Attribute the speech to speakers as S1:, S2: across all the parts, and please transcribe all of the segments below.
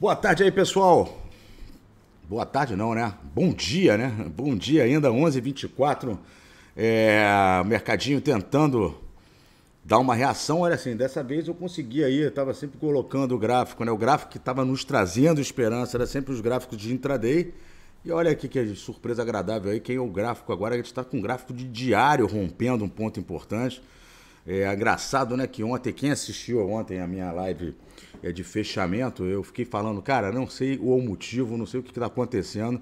S1: Boa tarde aí, pessoal. Boa tarde não, né? Bom dia, né? Bom dia ainda, 11h24. É, mercadinho tentando dar uma reação. Olha assim, dessa vez eu consegui aí, eu estava sempre colocando o gráfico, né? O gráfico que estava nos trazendo esperança, era sempre os gráficos de intraday. E olha aqui que surpresa agradável aí, quem é o gráfico agora, a gente está com um gráfico de diário rompendo um ponto importante. É engraçado, né, que ontem, quem assistiu ontem a minha live é, de fechamento, eu fiquei falando, cara, não sei o motivo, não sei o que está acontecendo,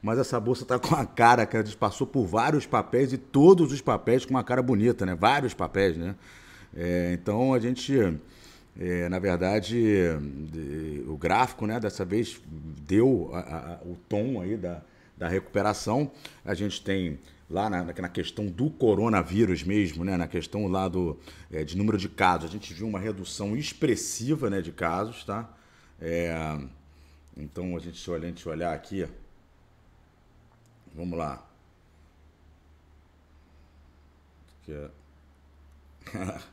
S1: mas essa bolsa tá com a cara, cara, passou por vários papéis e todos os papéis com uma cara bonita, né? Vários papéis, né? É, então a gente, é, na verdade, de, o gráfico, né, dessa vez deu a, a, o tom aí da, da recuperação. A gente tem lá na, na questão do coronavírus mesmo, né, na questão lá do, é, de número de casos, a gente viu uma redução expressiva né, de casos, tá? É, então, a gente, se olhar, a gente olhar aqui, vamos lá. É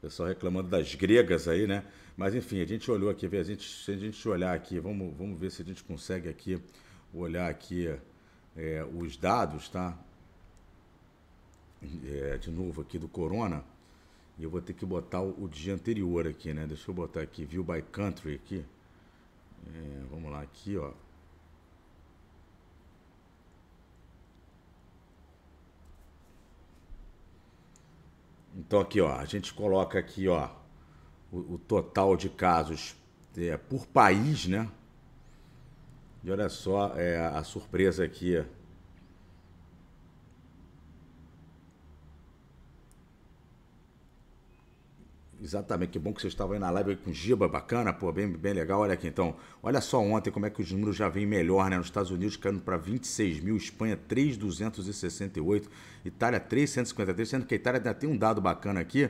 S1: pessoal reclamando das gregas aí, né? Mas enfim, a gente olhou aqui, a gente, se a gente olhar aqui, vamos, vamos ver se a gente consegue aqui olhar aqui é, os dados, tá? é, de novo aqui do Corona. E eu vou ter que botar o, dia anterior aqui, né? Deixa eu botar aqui, View by Country aqui. É, vamos lá, aqui, ó. Então aqui, ó, a gente coloca aqui, ó, o, o total de casos é, por país, né? E olha só é, a surpresa aqui, ó. Exatamente, que bom que vocês estavam aí na live com o Giba, bacana, pô, bem, bem legal. Olha aqui então, olha só ontem como é que os números já vêm melhor, né? Nos Estados Unidos caindo para 26 mil, Espanha 3,268, Itália 353, sendo que a Itália ainda tem um dado bacana aqui,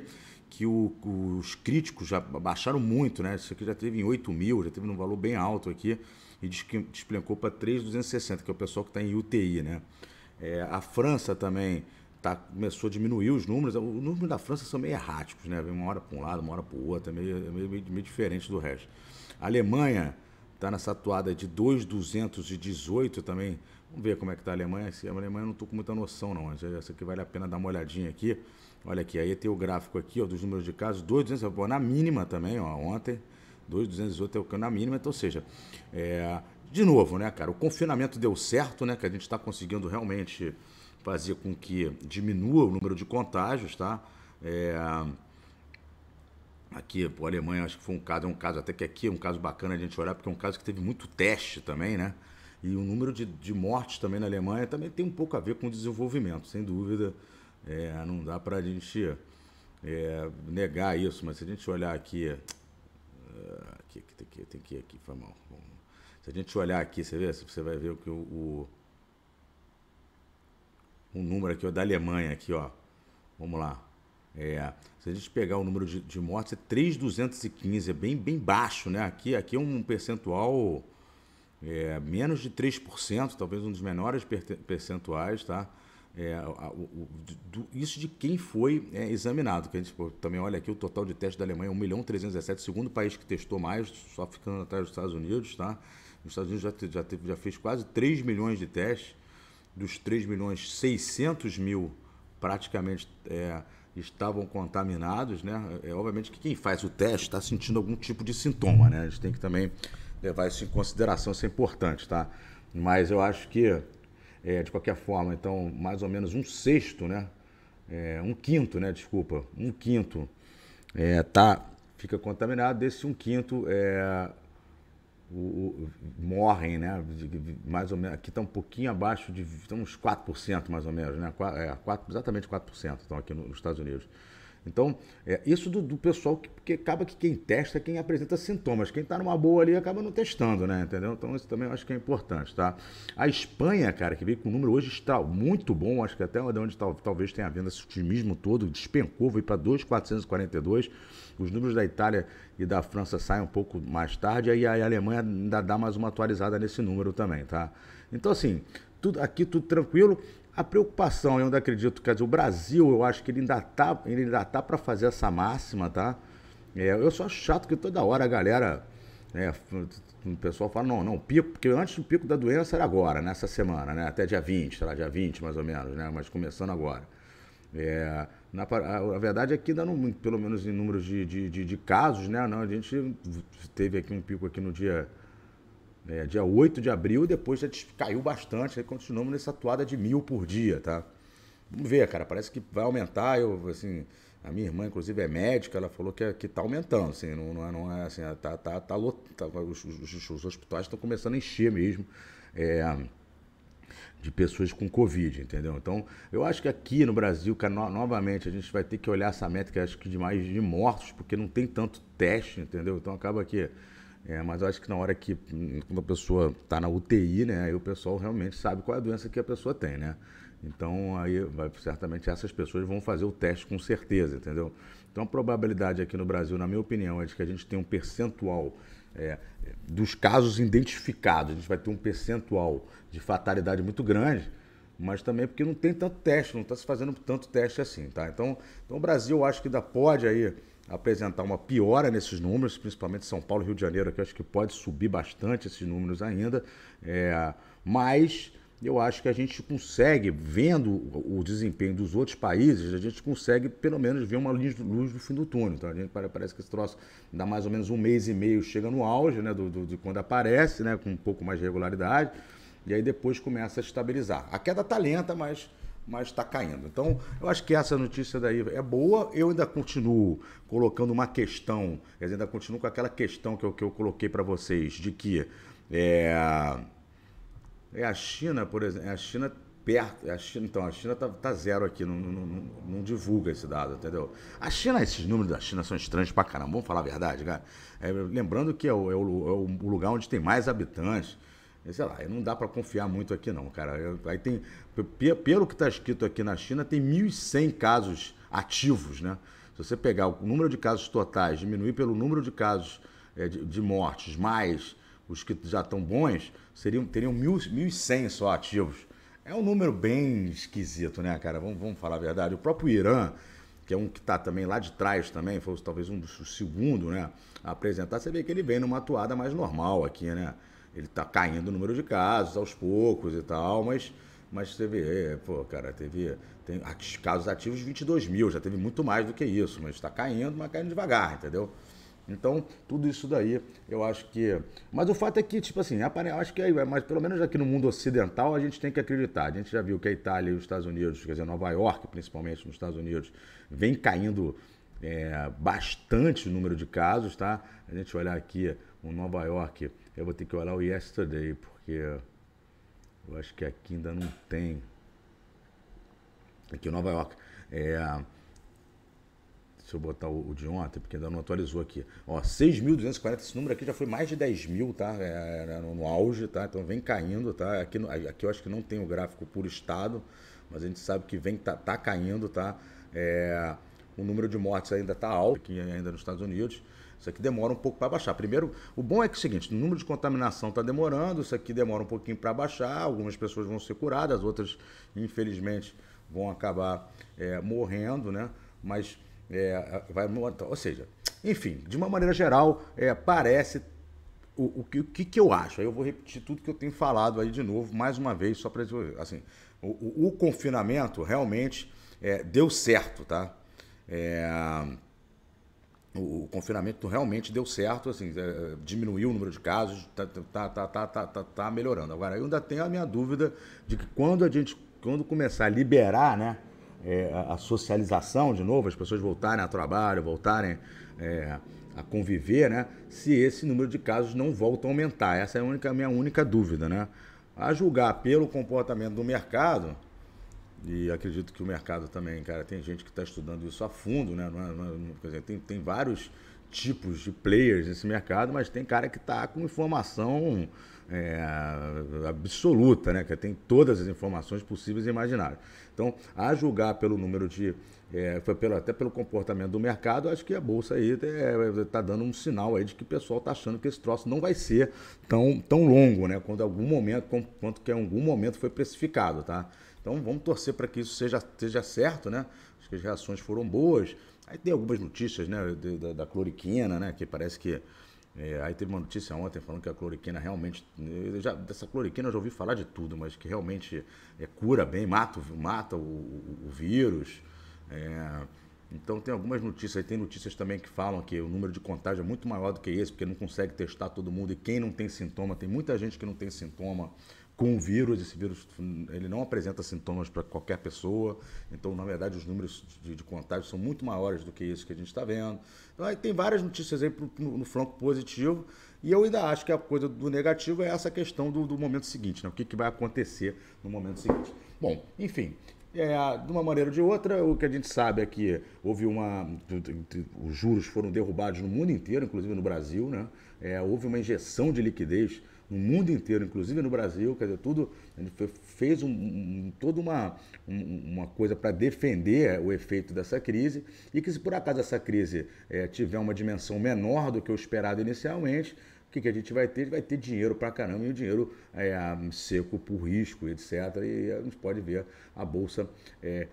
S1: que o, os críticos já baixaram muito, né? Isso aqui já teve em 8 mil, já teve num valor bem alto aqui, e desplencou para 3,260, que é o pessoal que está em UTI, né? É, a França também tá, começou a diminuir os números. Os números da França são meio erráticos, né? Uma hora para um lado, uma hora para o outro, é meio, é meio, meio, meio diferente do resto. A Alemanha está nessa atuada de 2,218 também. Vamos ver como é que está a Alemanha. A Alemanha eu não estou com muita noção, não. Essa aqui vale a pena dar uma olhadinha aqui. Olha aqui, aí tem o gráfico aqui ó, dos números de casos. 2,200, na mínima também, ó, ontem. 2,218 é na mínima, então, ou seja, é, de novo, né, cara, o confinamento deu certo, né, que a gente está conseguindo realmente fazer com que diminua o número de contágios, tá? É, aqui, o Alemanha, acho que foi um caso, é um caso até que aqui é um caso bacana a gente olhar, porque é um caso que teve muito teste também, né? E o número de, de mortes também na Alemanha também tem um pouco a ver com o desenvolvimento, sem dúvida. É, não dá para a gente é, negar isso, mas se a gente olhar aqui. É, aqui, aqui, aqui, tem que ir aqui, foi mal. Se a gente olhar aqui, você, vê, você vai ver o que o, o um número aqui ó, da Alemanha, aqui, ó. Vamos lá. É, se a gente pegar o número de, de mortes, é 3,215, é bem, bem baixo, né? Aqui, aqui é um percentual é, menos de 3%, talvez um dos menores percentuais, tá? É, o, o, do, isso de quem foi é, examinado, que a gente também olha aqui o total de testes da Alemanha, 1 milhão 317, segundo país que testou mais, só ficando atrás dos Estados Unidos, tá? Os Estados Unidos já, já, já fez quase 3 milhões de testes, dos 3 milhões 600 mil praticamente é, estavam contaminados, né? É, obviamente que quem faz o teste está sentindo algum tipo de sintoma, né? A gente tem que também levar isso em consideração, isso é importante, tá? Mas eu acho que, é, de qualquer forma, então, mais ou menos um sexto, né? É, um quinto, né? Desculpa, um quinto é, tá, fica contaminado, desse um quinto é, o, o, morrem, né? Mais ou menos, aqui está um pouquinho abaixo de. Estão tá uns 4% mais ou menos, né? 4, é, 4, exatamente 4% estão aqui nos Estados Unidos. Então, é, isso do, do pessoal que, que acaba que quem testa é quem apresenta sintomas. Quem está numa boa ali acaba não testando, né? Entendeu? Então, isso também eu acho que é importante, tá? A Espanha, cara, que veio com um número hoje está muito bom, acho que até onde tal, talvez tenha vindo esse otimismo todo, despencou, veio para 2,442. Os números da Itália e da França saem um pouco mais tarde, aí a Alemanha ainda dá mais uma atualizada nesse número também, tá? Então, assim, tudo, aqui tudo tranquilo. A preocupação, eu ainda acredito, quer dizer, o Brasil, eu acho que ele ainda tá, ele ainda tá para fazer essa máxima, tá? É, eu só acho chato que toda hora a galera, né, o pessoal fala, não, não, pico, porque antes o pico da doença era agora, nessa semana, né? Até dia 20, sei lá, dia 20 mais ou menos, né? Mas começando agora. É, na, a, a, verdade é que ainda não, pelo menos em números de, de, de, de casos, né? Não, a gente teve aqui um pico aqui no dia é, dia 8 de abril, depois já caiu bastante, aí continuamos nessa atuada de mil por dia, tá? Vamos ver, cara, parece que vai aumentar, eu, assim, a minha irmã, inclusive, é médica, ela falou que, é, que tá aumentando, assim, não, não, é, não é assim, é, tá, tá, tá lotado, tá, os, os, os, hospitais estão começando a encher mesmo, é, de pessoas com Covid, entendeu? Então, eu acho que aqui no Brasil, cara, no, novamente, a gente vai ter que olhar essa métrica, acho que de mais de mortos, porque não tem tanto teste, entendeu? Então, acaba que... Aqui é, mas eu acho que na hora que quando a pessoa está na UTI, né, aí o pessoal realmente sabe qual é a doença que a pessoa tem, né? Então aí vai, certamente essas pessoas vão fazer o teste com certeza, entendeu? Então a probabilidade aqui no Brasil, na minha opinião, é de que a gente tem um percentual é, dos casos identificados, a gente vai ter um percentual de fatalidade muito grande, mas também porque não tem tanto teste, não está se fazendo tanto teste assim, tá? Então, então o Brasil acho que ainda pode aí apresentar uma piora nesses números, principalmente São Paulo e Rio de Janeiro, que eu acho que pode subir bastante esses números ainda. É, mas eu acho que a gente consegue, vendo o desempenho dos outros países, a gente consegue pelo menos ver uma luz, no fim do túnel. Então, a gente parece que esse troço dá mais ou menos um mês e meio, chega no auge, né, do, do, de quando aparece, né, com um pouco mais de regularidade, e aí depois começa a estabilizar. A queda está lenta, mas mas está caindo. Então, eu acho que essa notícia daí é boa. Eu ainda continuo colocando uma questão, eu ainda continuo com aquela questão que eu, que eu coloquei para vocês, de que é, é a China, por exemplo, é a China perto, é a China, então, a China está tá zero aqui, não, não, não, não, divulga esse dado, entendeu? A China, esses números da China são estranhos para caramba, vamos falar a verdade, cara. É, lembrando que é o, é, o, é o lugar onde tem mais habitantes, sei lá, não dá para confiar muito aqui não, cara. Eu, aí tem, pelo que está escrito aqui na China, tem 1.100 casos ativos, né? Se você pegar o número de casos totais, diminuir pelo número de casos é, de, de, mortes, mais os que já estão bons, seriam, teriam 1.100 só ativos. É um número bem esquisito, né, cara? Vamos, vamos falar a verdade. O próprio Irã, que é um que está também lá de trás também, foi talvez um dos segundos, né, a apresentar, você vê que ele vem numa atuada mais normal aqui, né? ele está caindo o número de casos aos poucos e tal, mas, mas teve, é, pô, cara, teve tem, casos ativos 22 mil, já teve muito mais do que isso, mas está caindo, mas caindo devagar, entendeu? Então, tudo isso daí, eu acho que. Mas o fato é que, tipo assim, acho que é, mas pelo menos aqui no mundo ocidental a gente tem que acreditar. A gente já viu que a Itália e os Estados Unidos, quer dizer, Nova York, principalmente nos Estados Unidos, vem caindo é, bastante o número de casos, tá? A gente olhar aqui o Nova York eu vou ter que olhar o Yesterday, porque eu acho que aqui ainda não tem. Aqui em Nova York. É, deixa eu botar o, de ontem, porque ainda não atualizou aqui. Ó, 6.240, esse número aqui já foi mais de 10 mil, tá? É, no, no, auge, tá? Então vem caindo, tá? Aqui, aqui eu acho que não tem o gráfico por estado, mas a gente sabe que vem, tá, tá caindo, tá? É, o número de mortes ainda tá alto aqui ainda nos Estados Unidos. Isso aqui demora um pouco para baixar. Primeiro, o bom é que é o seguinte, o número de contaminação está demorando, isso aqui demora um pouquinho para baixar, algumas pessoas vão ser curadas, outras, infelizmente, vão acabar é, morrendo, né? Mas é, vai... Ou seja, enfim, de uma maneira geral, é, parece o, o, que, o, que, eu acho. Aí eu vou repetir tudo que eu tenho falado aí de novo, mais uma vez, só para assim, o, o, confinamento realmente é, deu certo, tá? É, o confinamento realmente deu certo, assim, é, diminuiu o número de casos, está tá, tá, tá, tá, tá, tá, tá melhorando. Agora, eu ainda tenho a minha dúvida de que quando a gente, quando começar a liberar, né, é, a socialização de novo, as pessoas voltarem ao trabalho, voltarem é, a conviver, né, se esse número de casos não volta a aumentar. Essa é a, única, a minha única dúvida, né. A julgar pelo comportamento do mercado, e acredito que o mercado também, cara, tem gente que está estudando isso a fundo, né? É, não é, não é, quer dizer, tem, tem vários tipos de players nesse mercado, mas tem cara que está com informação é, absoluta, né? Que tem todas as informações possíveis e imaginárias. Então, a julgar pelo número de. É, foi pelo, até pelo comportamento do mercado, acho que a bolsa aí está é, é, dando um sinal aí de que o pessoal está achando que esse troço não vai ser tão, tão longo, né? Quando algum momento, quanto que em algum momento foi precificado, tá? Então vamos torcer para que isso seja, seja certo, né? Acho que as reações foram boas. Aí tem algumas notícias, né, da, da cloriquina, né, que parece que é, aí teve uma notícia ontem falando que a cloriquina realmente. Já, dessa cloriquina eu já ouvi falar de tudo, mas que realmente é, cura bem, mata, mata o, o, o vírus. É, então tem algumas notícias, aí tem notícias também que falam que o número de contágio é muito maior do que esse, porque não consegue testar todo mundo e quem não tem sintoma, tem muita gente que não tem sintoma com o vírus. Esse vírus ele não apresenta sintomas para qualquer pessoa. Então, na verdade, os números de, de contágio são muito maiores do que isso que a gente está vendo. Então, aí tem várias notícias aí pro, no, no flanco positivo. E eu ainda acho que a coisa do negativo é essa questão do, do momento seguinte, né? O que, que vai acontecer no momento seguinte. Bom, enfim, é, de uma maneira ou de outra, o que a gente sabe é que houve uma. Os juros foram derrubados no mundo inteiro, inclusive no Brasil, né? É, houve uma injeção de liquidez no mundo inteiro, inclusive no Brasil, quer dizer, tudo, fez um, um, toda uma, um, uma coisa para defender é, o efeito dessa crise e que se por acaso essa crise é, tiver uma dimensão menor do que o esperado inicialmente, o que, que a gente vai ter? A gente vai ter dinheiro para caramba e o dinheiro é, seco por risco, etc. E a gente pode ver a Bolsa é,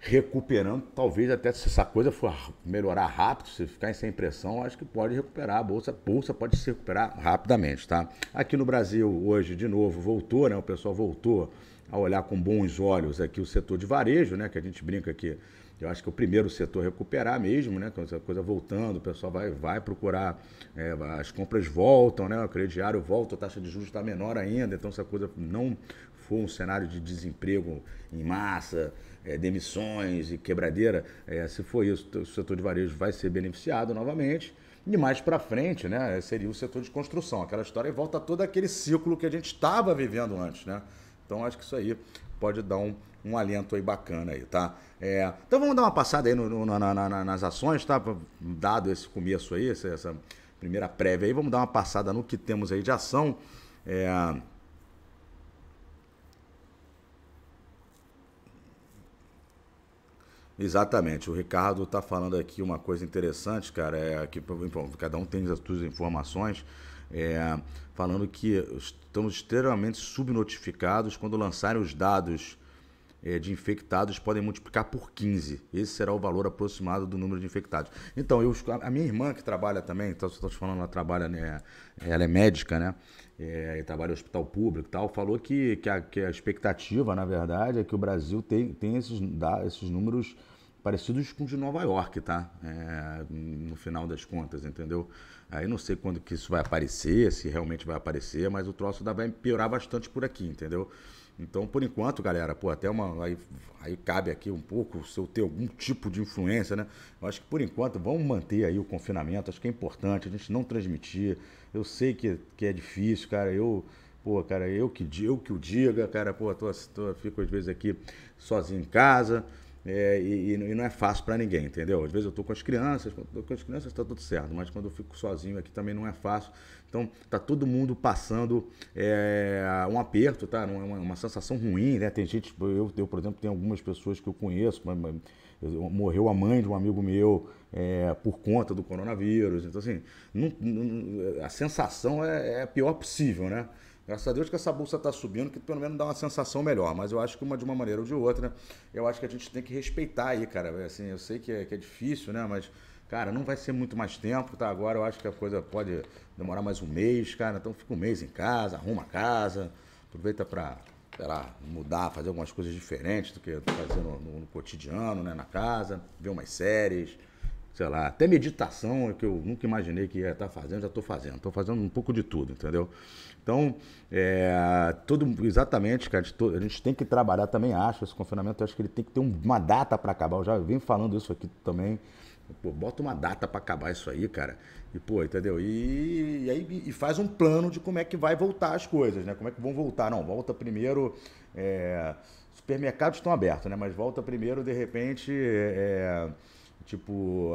S1: recuperando, talvez até se essa coisa for melhorar rápido, se ficar sem pressão, acho que pode recuperar a bolsa, a bolsa pode se recuperar rapidamente, tá? Aqui no Brasil hoje de novo voltou, né? O pessoal voltou a olhar com bons olhos aqui o setor de varejo, né, que a gente brinca aqui. Eu acho que é o primeiro setor a recuperar mesmo, né? Com essa coisa voltando, o pessoal vai, vai procurar, é, as compras voltam, né? O crediário volta, a taxa de juros está menor ainda, então se a coisa não for um cenário de desemprego em massa, é, demissões e quebradeira, é, se for isso, o setor de varejo vai ser beneficiado novamente. E mais para frente, né, é, seria o setor de construção. Aquela história volta todo aquele ciclo que a gente estava vivendo antes, né? Então acho que isso aí pode dar um, um alento aí bacana aí, tá? É, então vamos dar uma passada aí no, no, na, na, nas ações, tá? Dado esse começo aí, essa, essa, primeira prévia aí, vamos dar uma passada no que temos aí de ação. É, Exatamente. O Ricardo está falando aqui uma coisa interessante, cara, é que bom, cada um tem as suas informações, é, falando que estamos extremamente subnotificados quando lançarem os dados é, de infectados podem multiplicar por 15. Esse será o valor aproximado do número de infectados. Então, eu, a minha irmã que trabalha também, estou te falando, ela trabalha, né, ela é médica, né? É, trabalha no hospital público e tal, falou que, que, a, que a expectativa, na verdade, é que o Brasil tem, tem esses, dá, esses números parecidos com os de Nova York, tá? É, no final das contas, entendeu? Aí não sei quando que isso vai aparecer, se realmente vai aparecer, mas o troço vai piorar bastante por aqui, entendeu? Então, por enquanto, galera, pô, até uma. Aí, aí cabe aqui um pouco se eu ter algum tipo de influência, né? Eu acho que por enquanto vamos manter aí o confinamento, acho que é importante a gente não transmitir. Eu sei que, que é difícil, cara. Eu, pô, cara, eu que, eu que o diga, cara, pô, tô, tô, fico às vezes aqui sozinho em casa. É, e, e, não é fácil para ninguém, entendeu? Às vezes eu estou com as crianças, quando com as crianças está tudo certo, mas quando eu fico sozinho aqui também não é fácil. Então tá todo mundo passando é, um aperto, tá? É uma, uma, sensação ruim, né? Tem gente, eu, eu, por exemplo, tem algumas pessoas que eu conheço, morreu a mãe de um amigo meu é, por conta do coronavírus. Então assim, não, não, a sensação é, é a pior possível, né? Graças a Deus que essa bolsa está subindo, que pelo menos dá uma sensação melhor. Mas eu acho que uma de uma maneira ou de outra, eu acho que a gente tem que respeitar aí, cara. Assim, eu sei que é, que é difícil, né? Mas, cara, não vai ser muito mais tempo, tá? Agora eu acho que a coisa pode demorar mais um mês, cara. Então fica um mês em casa, arruma a casa, aproveita para sei lá, mudar, fazer algumas coisas diferentes do que fazer no, no, no, cotidiano, né? Na casa, ver umas séries, sei lá, até meditação é que eu nunca imaginei que ia estar tá fazendo, já estou fazendo. Estou fazendo um pouco de tudo, entendeu? Então, é, exatamente, cara, a gente tem que trabalhar também, acho, esse confinamento, acho que ele tem que ter uma data para acabar. Eu já vim falando isso aqui também. Pô, bota uma data para acabar isso aí, cara. E, pô, entendeu? E, e, aí e faz um plano de como é que vai voltar as coisas, né? Como é que vão voltar? Não, volta primeiro. É, supermercados estão abertos, né? Mas volta primeiro, de repente, é, tipo,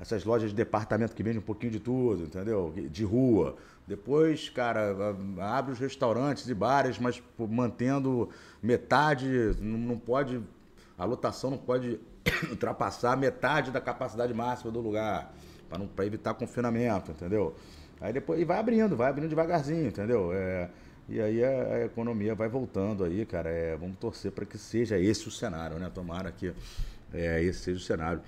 S1: essas lojas de departamento que vendem um pouquinho de tudo, entendeu? De rua depois, cara, abre os restaurantes e bares, mas mantendo metade, não pode, a lotação não pode ultrapassar metade da capacidade máxima do lugar, para evitar confinamento, entendeu? Aí depois, e vai abrindo, vai abrindo devagarzinho, entendeu? É, e aí a, a, economia vai voltando aí, cara. É, vamos torcer para que seja esse o cenário, né? Tomara que é, esse seja o cenário.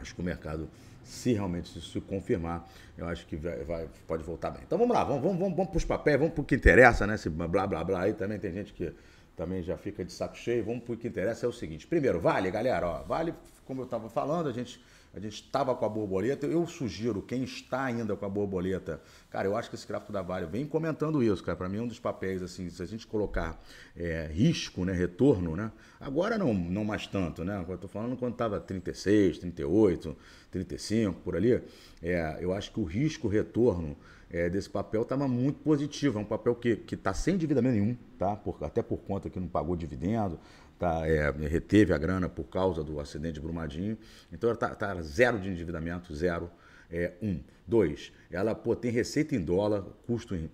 S1: Acho que o mercado se realmente isso se confirmar, eu acho que vai, vai, pode voltar bem. Então vamos lá, vamos, vamos, vamos, vamos para os papéis, vamos para o que interessa, né? Esse blá blá blá aí também tem gente que também já fica de saco cheio. Vamos para o que interessa, é o seguinte. Primeiro, vale, galera, ó, vale, como eu estava falando, a gente a gente estava com a borboleta. Eu sugiro, quem está ainda com a borboleta, cara, eu acho que esse gráfico da Vale vem comentando isso, cara. Para mim, um dos papéis, assim, se a gente colocar é, risco, né, retorno, né? Agora não, não mais tanto, né? Eu tô falando quando estava 36, 38, 35, por ali. É, eu acho que o risco retorno é, desse papel estava tá muito positivo. É um papel que está sem dívida nenhum, tá? Por, até por conta que não pagou dividendo tá, é, reteve a grana por causa do acidente de Brumadinho, então ela está tá zero de endividamento, zero. É, um. Dois, ela pô, tem receita em dólar, custo em,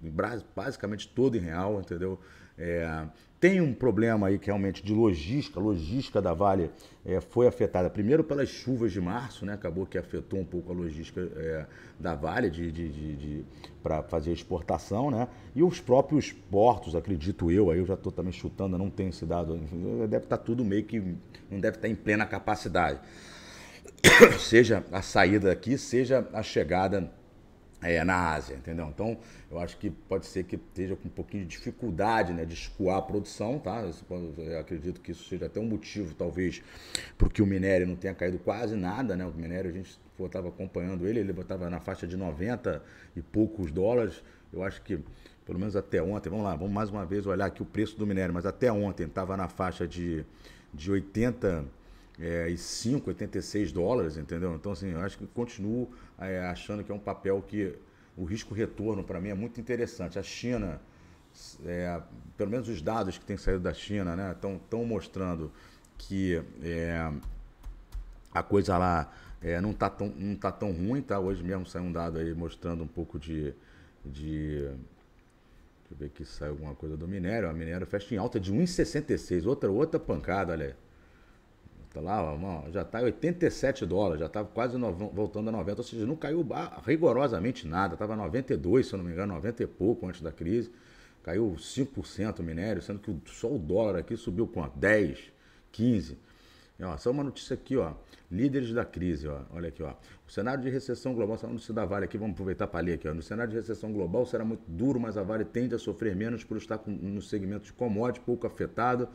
S1: basicamente todo em real, entendeu? É, tem um problema aí que realmente de logística, a logística da Vale é, foi afetada primeiro pelas chuvas de março, né? acabou que afetou um pouco a logística é, da Vale de, de, de, de para fazer exportação, né? e os próprios portos, acredito eu, aí eu já estou também chutando, não tenho esse dado, deve estar tá tudo meio que não deve estar tá em plena capacidade. seja a saída aqui, seja a chegada é, na Ásia, entendeu? Então, eu acho que pode ser que esteja com um pouquinho de dificuldade né, de escoar a produção, tá? Eu acredito que isso seja até um motivo, talvez, porque o minério não tenha caído quase nada, né? O minério, a gente estava acompanhando ele, ele estava na faixa de 90 e poucos dólares. Eu acho que, pelo menos até ontem, vamos lá, vamos mais uma vez olhar aqui o preço do minério, mas até ontem estava na faixa de, de 80 é, e 5, 86 dólares, entendeu? Então, assim, eu acho que continuo é, achando que é um papel que o risco-retorno, para mim, é muito interessante. A China, é, pelo menos os dados que têm saído da China, né, estão mostrando que é, a coisa lá é, não está tão, não tá tão ruim, tá? Hoje mesmo saiu um dado aí mostrando um pouco de, de Deixa eu ver que sai alguma coisa do minério. A minério fecha em alta de 1,66. Outra, outra pancada, olha aí. Tá lá, mano, já está 87 dólares, já estava quase no, voltando a 90, ou seja, não caiu rigorosamente nada, estava 92, se eu não me engano, 90 e pouco antes da crise, caiu 5% o minério, sendo que só o dólar aqui subiu quanto? 10, 15. E, ó, só uma notícia aqui, ó. Líderes da crise, ó. Olha aqui, ó. O cenário de recessão global, só não se dá Vale aqui, vamos aproveitar para ler aqui, ó. No cenário de recessão global será muito duro, mas a Vale tende a sofrer menos por estar com, no segmento de commodity, pouco afetado,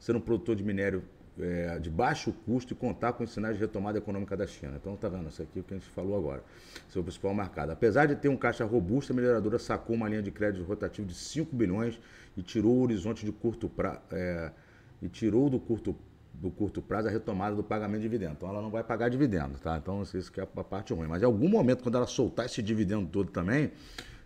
S1: sendo um produtor de minério é, de baixo custo e contar com os sinais de retomada econômica da China. Então, está vendo isso aqui é o que a gente falou agora, seu principal mercado. Apesar de ter um caixa robusto, a mineradora sacou uma linha de crédito rotativo de 5 bilhões e tirou o horizonte de curto prazo. É, e tirou do curto do curto prazo a retomada do pagamento de dividendo. Então ela não vai pagar dividendo, tá? Então isso que é a parte ruim. Mas em algum momento, quando ela soltar esse dividendo todo também,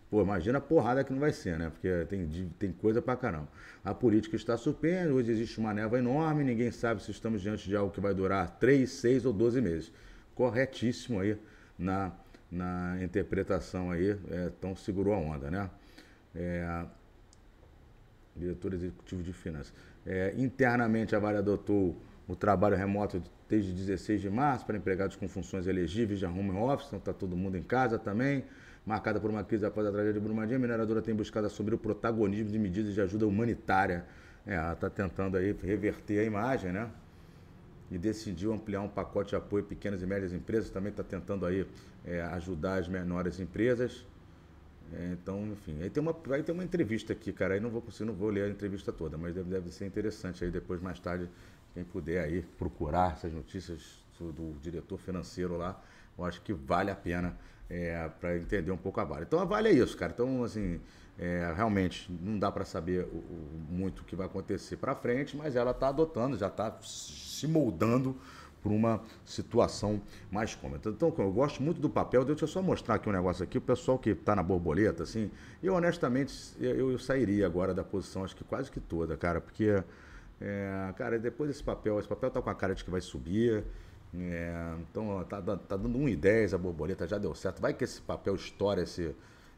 S1: Pô, imagina a porrada que não vai ser, né? Porque tem, tem coisa pra caramba. A política está suspensa, hoje existe uma neva enorme, ninguém sabe se estamos diante de algo que vai durar 3, 6 ou 12 meses. Corretíssimo aí na, na interpretação aí, é, tão segurou a onda, né? É, diretor executivo de finanças. É, internamente, a Vale adotou o trabalho remoto desde 16 de março para empregados com funções elegíveis de home office, então está todo mundo em casa também marcada por uma crise após a tragédia de Brumadinho, a mineradora tem buscado assumir o protagonismo de medidas de ajuda humanitária. É, ela está tentando aí reverter a imagem, né? E decidiu ampliar um pacote de apoio a pequenas e médias empresas, também está tentando aí é, ajudar as menores empresas. É, então, enfim, aí tem uma, aí tem uma entrevista aqui, cara. Aí não vou conseguir, não vou ler a entrevista toda, mas deve, deve ser interessante aí depois, mais tarde, quem puder aí procurar essas notícias do diretor financeiro lá eu acho que vale a pena é, para entender um pouco a vale Então a vale é isso, cara. Então, assim, é, realmente não dá para saber o, o, muito o que vai acontecer para frente, mas ela está adotando, já está se moldando para uma situação mais cômoda. Então, então, eu gosto muito do papel. Deixa eu só mostrar aqui um negócio aqui. O pessoal que está na borboleta, assim, eu honestamente, eu, eu, sairia agora da posição, acho que quase que toda, cara, porque, é, cara, depois desse papel, esse papel tá com a cara de que vai subir. É, então, ó, tá, tá dando 1,10 a borboleta, já deu certo. Vai que esse papel estoura, se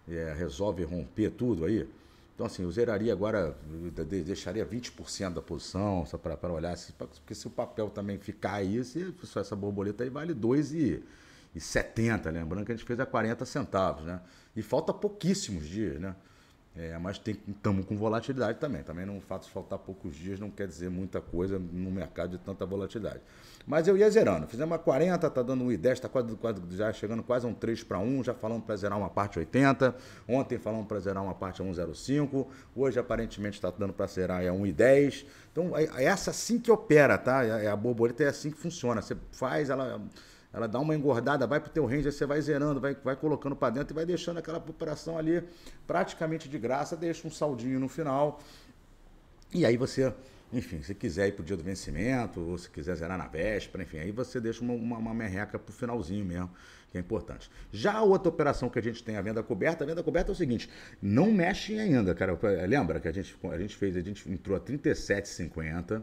S1: é, resolve romper tudo aí. Então, assim, eu zeraria agora, deixaria 20% da posição, só para olhar, porque se o papel também ficar aí, se, só essa borboleta aí vale 2,70, lembrando que a gente fez a 40 centavos, né? E falta pouquíssimos dias, né? É, mas estamos com volatilidade também. Também não, o fato de faltar poucos dias não quer dizer muita coisa no mercado de tanta volatilidade. Mas eu ia zerando. Fizemos uma 40, está dando 1,10, está quase, quase, já chegando quase a um 3 para 1. Já falamos para zerar uma parte 80. Ontem falamos para zerar uma parte a 1,05. Hoje aparentemente está dando para zerar a 1,10. Então é, é essa assim que opera, tá? É, é, a borboleta é assim que funciona. Você faz, ela ela dá uma engordada, vai pro teu range, aí você vai zerando, vai, vai colocando para dentro e vai deixando aquela operação ali praticamente de graça, deixa um saldinho no final. E aí você, enfim, se quiser ir pro dia do vencimento, ou se quiser zerar na véspera, enfim, aí você deixa uma, uma, uma merreca pro finalzinho mesmo, que é importante. Já a outra operação que a gente tem, a venda coberta, a venda coberta é o seguinte, não mexe ainda, cara. Lembra que a gente, a gente fez, a gente entrou a 37,50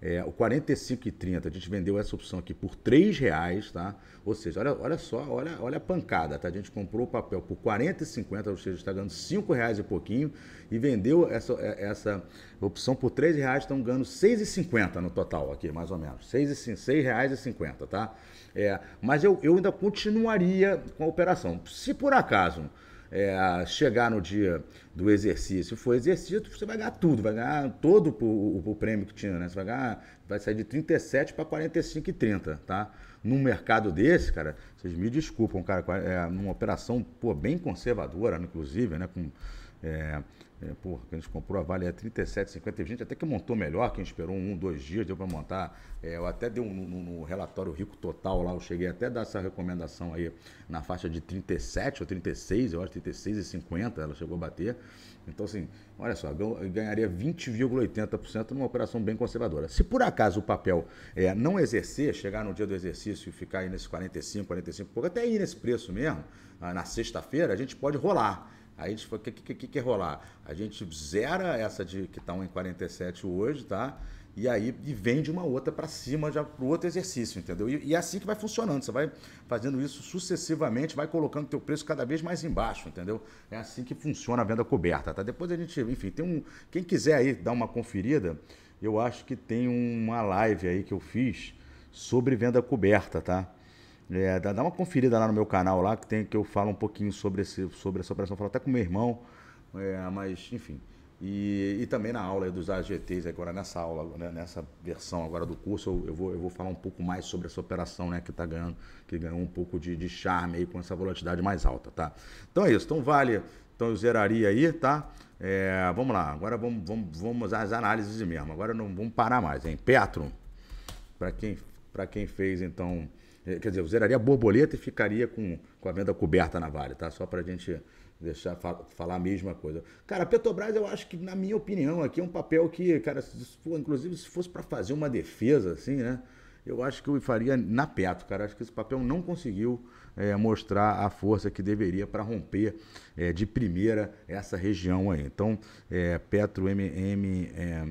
S1: é, o 45,30, a gente vendeu essa opção aqui por R$ reais, tá? Ou seja, olha, olha só, olha, olha a pancada, tá? A gente comprou o papel por R$ 40,50, ou seja, está ganhando R$ reais e pouquinho, e vendeu essa, é, essa opção por R$ reais, estão ganhando R$ 6,50 no total aqui, mais ou menos. R$ 6,50, tá? É, mas eu, eu ainda continuaria com a operação. Se por acaso é, chegar no dia do exercício for exercício, você vai ganhar tudo, vai ganhar todo o, o, o prêmio que tinha, né? Você vai ganhar, vai sair de 37 para e 30, tá? Num mercado desse, cara, vocês me desculpam, cara, é uma operação pô, bem conservadora, inclusive, né? Com, é, é, porra, que a gente comprou a Vale é 37,50. Gente até que montou melhor, quem esperou um, dois dias, deu para montar. É, eu até dei um no, relatório rico total lá, eu cheguei até a dar essa recomendação aí na faixa de 37 ou 36, eu acho 36,50 ela chegou a bater. Então, assim, olha só, eu ganharia 20,80% numa operação bem conservadora. Se por acaso o papel é, não exercer, chegar no dia do exercício e ficar aí nesse 45, 45, pouco, até ir nesse preço mesmo, ah, na sexta-feira, a gente pode rolar. Aí eles falaram, o que, que, que, é rolar? A gente zera essa de que está 1,47 hoje, tá? E aí e vende uma outra para cima já para o outro exercício, entendeu? E, e, é assim que vai funcionando. Você vai fazendo isso sucessivamente, vai colocando teu preço cada vez mais embaixo, entendeu? É assim que funciona a venda coberta, tá? Depois a gente, enfim, tem um. Quem quiser aí dar uma conferida, eu acho que tem uma live aí que eu fiz sobre venda coberta, tá? É, dá, dá, uma conferida lá no meu canal lá, que tem que eu falo um pouquinho sobre, esse, sobre essa operação. Eu falo até com meu irmão, é, mas enfim. E, e, também na aula dos AGTs, agora nessa aula, né, nessa versão agora do curso, eu, eu, vou, eu vou falar um pouco mais sobre essa operação né, que tá ganhando, que ganhou um pouco de, de charme aí com essa volatilidade mais alta, tá? Então é isso, então vale, então eu zeraria aí, tá? É, vamos lá, agora vamos, vamos, vamos às análises mesmo, agora não vamos parar mais, hein? Petro, para quem, pra quem fez então é, quer dizer, eu zeraria a borboleta e ficaria com, com a venda coberta na Vale, tá? Só para a gente deixar falar a mesma coisa. Cara, Petrobras, eu acho que, na minha opinião, aqui é um papel que, cara, se for, inclusive se fosse para fazer uma defesa, assim, né? Eu acho que eu faria na Petro, cara. Acho que esse papel não conseguiu é, mostrar a força que deveria para romper é, de primeira essa região aí. Então, é, Petro MM. É,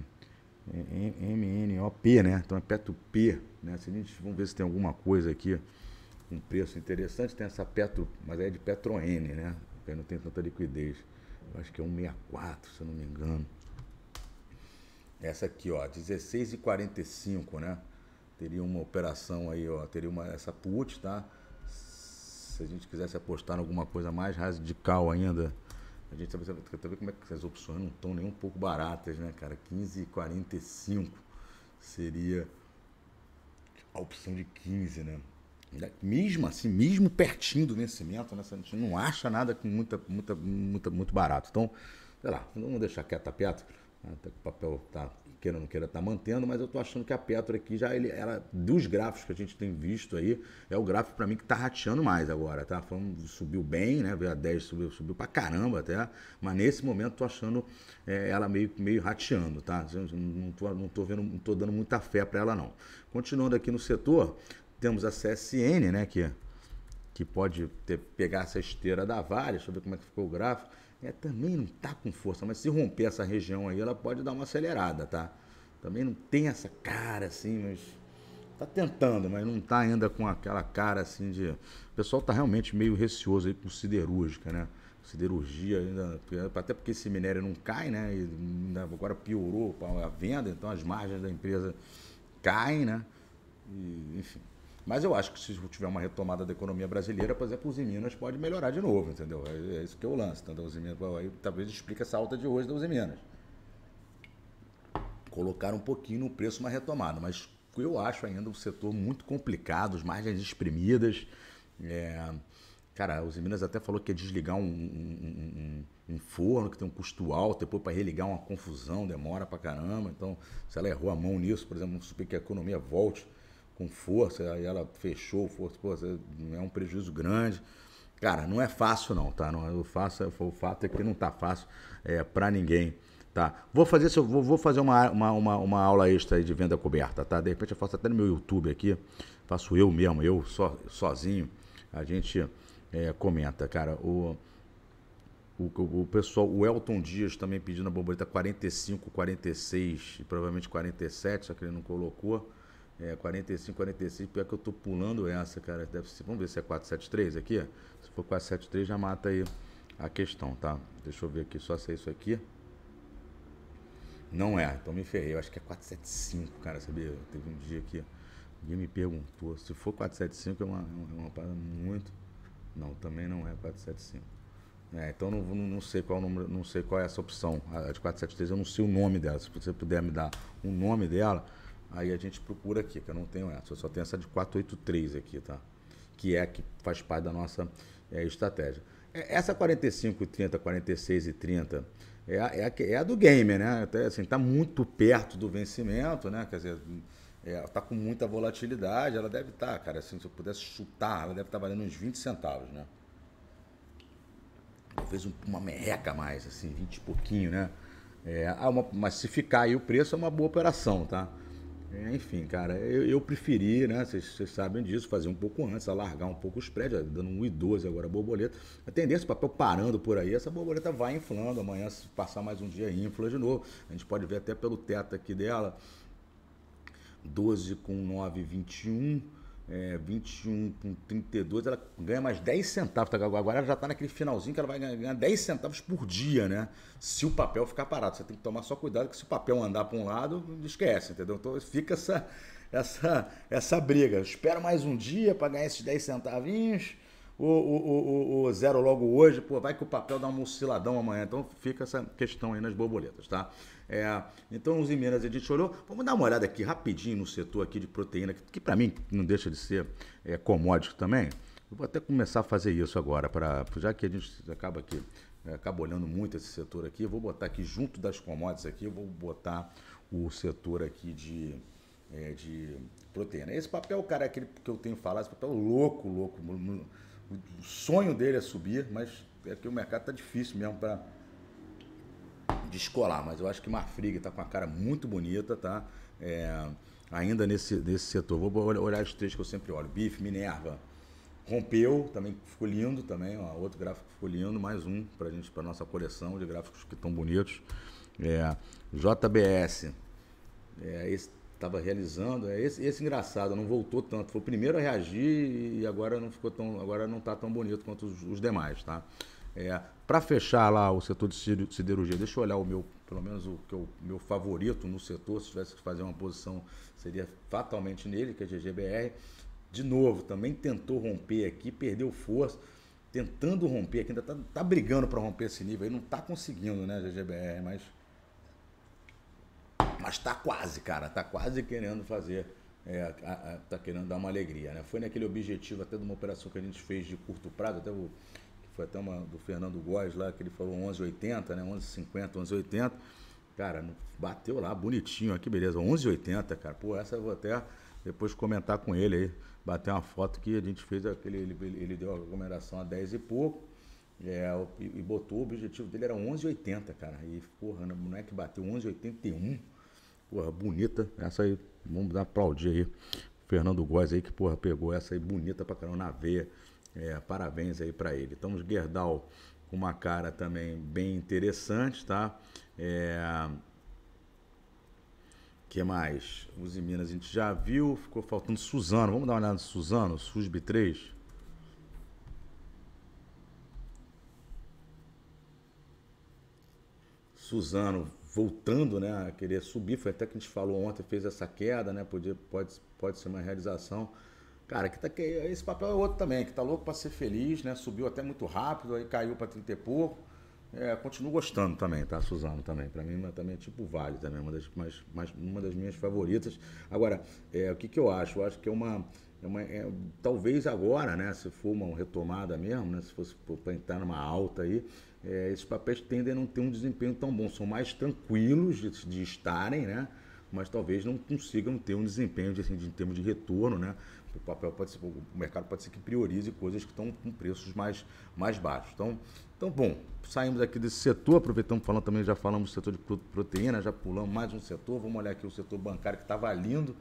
S1: MNOP, né? Então é Petro-P, né? Se a gente, vamos ver se tem alguma coisa aqui, um preço interessante, tem essa Petro, mas é de Petro N, né? Porque não tem tanta liquidez. Eu acho que é 164, se eu não me engano. Essa aqui, ó, 16,45, né? Teria uma operação aí, ó, teria uma, essa put, tá? Se a gente quisesse apostar em alguma coisa mais radical ainda, a gente sabe, sabe, sabe como é que as opções não estão nem um pouco baratas, né, cara? 15,45 seria a opção de 15, né? Mesmo assim, mesmo pertinho do vencimento, né? A gente não acha nada com muita, muita, muita, muito barato. Então, sei lá, vamos deixar quieto a piada. Né? Até o papel tá queira ou não queira estar tá mantendo, mas eu estou achando que a Petro aqui já ele era dos gráficos que a gente tem visto aí, é o gráfico para mim que está rateando mais agora, tá? Falando, subiu bem, né? Veio a 10, subiu, subiu para caramba até, mas nesse momento estou achando é, ela meio, meio rateando, tá? Não estou não tô vendo, não tô dando muita fé para ela não. Continuando aqui no setor, temos a CSN, né, que que pode ter, pegar essa esteira da Vale, deixa eu ver como é que ficou o gráfico é, também não está com força, mas se romper essa região aí, ela pode dar uma acelerada, tá? Também não tem essa cara assim, mas tá tentando, mas não tá ainda com aquela cara assim de. O pessoal tá realmente meio receoso aí com siderúrgica, né? Siderurgia ainda, até porque esse minério não cai, né? E né, agora piorou a venda, então as margens da empresa caem, né? E, enfim, mas eu acho que se tiver uma retomada da economia brasileira, por exemplo, os Minas pode melhorar de novo, entendeu? É, é isso que eu lanço. Então, os Minas, aí, talvez explique essa alta de hoje da Uzi Minas. Colocar um pouquinho no preço uma retomada, mas eu acho ainda um setor muito complicado, as margens espremidas. É... Cara, os Minas até falou que ia desligar um, um, um, um forno que tem um custo alto, depois para religar uma confusão, demora pra caramba. Então, se ela errou a mão nisso, por exemplo, vamos supor que a economia volte com força, aí ela fechou, força, força, é um prejuízo grande. Cara, não é fácil não, tá? Não, eu é, faço, é, o fato é que não tá fácil é, para ninguém, tá? Vou fazer, vou, vou fazer uma, uma, uma, uma, aula extra de venda coberta, tá? De repente eu faço até no meu YouTube aqui, faço eu mesmo, eu so, sozinho, a gente é, comenta, cara. O, o, o, pessoal, o Elton Dias também pedindo a borboleta 45, 46 provavelmente 47, só que ele não colocou. É, 45, 45, pior que eu tô pulando essa, cara. Deve ser, vamos ver se é 473 aqui. Se for 473, já mata aí a questão, tá? Deixa eu ver aqui, só se é isso aqui. Não é, então me ferrei. Eu acho que é 475, cara, sabia? Teve um dia que alguém me perguntou. Se for 475, é, é uma, é uma parada muito. Não, também não é 475. É, então não, não, sei qual número, não sei qual é essa opção. A de 473, eu não sei o nome dela. Se você puder me dar o um nome dela, Aí a gente procura aqui, que eu não tenho essa, eu só tenho essa de 483 aqui, tá? Que é a que faz parte da nossa é, estratégia. É, essa 45 e 30, 46 e 30 é a, é a, é a do gamer, né? Até, assim, tá muito perto do vencimento, né? Quer dizer, é, tá com muita volatilidade, ela deve estar, tá, cara, assim, se eu pudesse chutar, ela deve estar tá valendo uns 20 centavos, né? Talvez um, uma merreca mais, assim, 20 e pouquinho, né? É, ah, uma, mas se ficar aí o preço é uma boa operação, tá? É, enfim, cara, eu, eu preferi, né? Vocês sabem disso, fazer um pouco antes, alargar um pouco os prédios, dando um i agora a borboleta. A tendência, papel parando por aí, essa borboleta vai inflando. Amanhã, se passar mais um dia, infla de novo. A gente pode ver até pelo teto aqui dela. 12 com 9,21 é, 21 com 32, ela ganha mais 10 centavos. Tá? Agora ela já está naquele finalzinho que ela vai ganhar 10 centavos por dia, né? Se o papel ficar parado. Você tem que tomar só cuidado que se o papel andar para um lado, esquece, entendeu? Então fica essa, essa, essa briga. espero mais um dia para ganhar esses 10 centavinhos o, o, o, o, zero logo hoje, pô, vai que o papel dá um osciladão amanhã. Então fica essa questão aí nas borboletas, tá? É, então, os Minas a gente olhou. Vamos dar uma olhada aqui rapidinho no setor aqui de proteína, que, que para mim não deixa de ser é, também. Eu vou até começar a fazer isso agora, pra, já que a gente acaba aqui, é, acaba olhando muito esse setor aqui. Eu vou botar aqui junto das commodities aqui, eu vou botar o setor aqui de, é, de proteína. Esse papel, cara, é aquele que eu tenho falado, esse papel louco, louco. louco o sonho dele é subir, mas é que o mercado está difícil mesmo para descolar. Mas eu acho que Marfrig está com uma cara muito bonita, tá? É, ainda nesse, nesse setor. Vou olhar os três que eu sempre olho. Bife, Minerva. Rompeu, também ficou lindo também, ó, outro gráfico ficou lindo, mais um para gente para nossa coleção de gráficos que estão bonitos. É, JBS, é, esse estava realizando. É esse, esse engraçado, não voltou tanto. Foi o primeiro a reagir e agora não ficou tão. Agora não está tão bonito quanto os, os demais, tá? É, para fechar lá o setor de siderurgia, deixa eu olhar o meu, pelo menos o que o meu favorito no setor, se tivesse que fazer uma posição, seria fatalmente nele, que é GGBR. De novo, também tentou romper aqui, perdeu força, tentando romper aqui, ainda está tá brigando para romper esse nível, aí não está conseguindo, né, GGBR, mas mas tá quase, cara, tá quase querendo fazer, é, a, a, tá querendo dar uma alegria, né? Foi naquele objetivo até de uma operação que a gente fez de curto prazo, até o, foi até uma do Fernando Góes lá, que ele falou 11,80, né? 11,50, 11,80. Cara, bateu lá, bonitinho, aqui beleza, 11,80, cara. Pô, essa eu vou até depois comentar com ele aí, bater uma foto que a gente fez, aquele, ele, ele deu a aglomeração a 10 e pouco. É, e botou, o objetivo dele era 11,80, cara. E, porra, não né, é que bateu 11,81. Porra, bonita. Essa aí, vamos dar aplaudir aí. Fernando Góes aí, que, porra, pegou essa aí bonita pra caramba na veia. É, parabéns aí para ele. Estamos Gerdau com uma cara também bem interessante, tá? É... que mais? Os Minas a gente já viu, ficou faltando Suzano. Vamos dar uma olhada no Suzano, SUSB 3. Suzano voltando né, a querer subir, foi até que a gente falou ontem, fez essa queda, né? Pode pode, pode ser uma realização. Cara, que tá, que esse papel é outro também, que tá louco para ser feliz, né? Subiu até muito rápido, aí caiu para 30 e pouco. É, continuo gostando também, tá, Suzano? Também. Para mim, também é tipo Vale, também, uma das, mais, mais, uma das minhas favoritas. Agora, é, o que, que eu acho? Eu acho que é uma. É uma é, talvez agora, né? Se for uma retomada mesmo, né? Se fosse para entrar numa alta aí, é, esses papéis tendem a não ter um desempenho tão bom, são mais tranquilos de, de estarem, né? mas talvez não consigam ter um desempenho de, assim, de, em termos de retorno, né? O papel pode ser, o mercado pode ser que priorize coisas que estão com preços mais, mais baixos. Então, então, bom, saímos aqui desse setor, aproveitamos falando também, já falamos do setor de proteína, já pulamos mais um setor, vamos olhar aqui o setor bancário que estava lindo.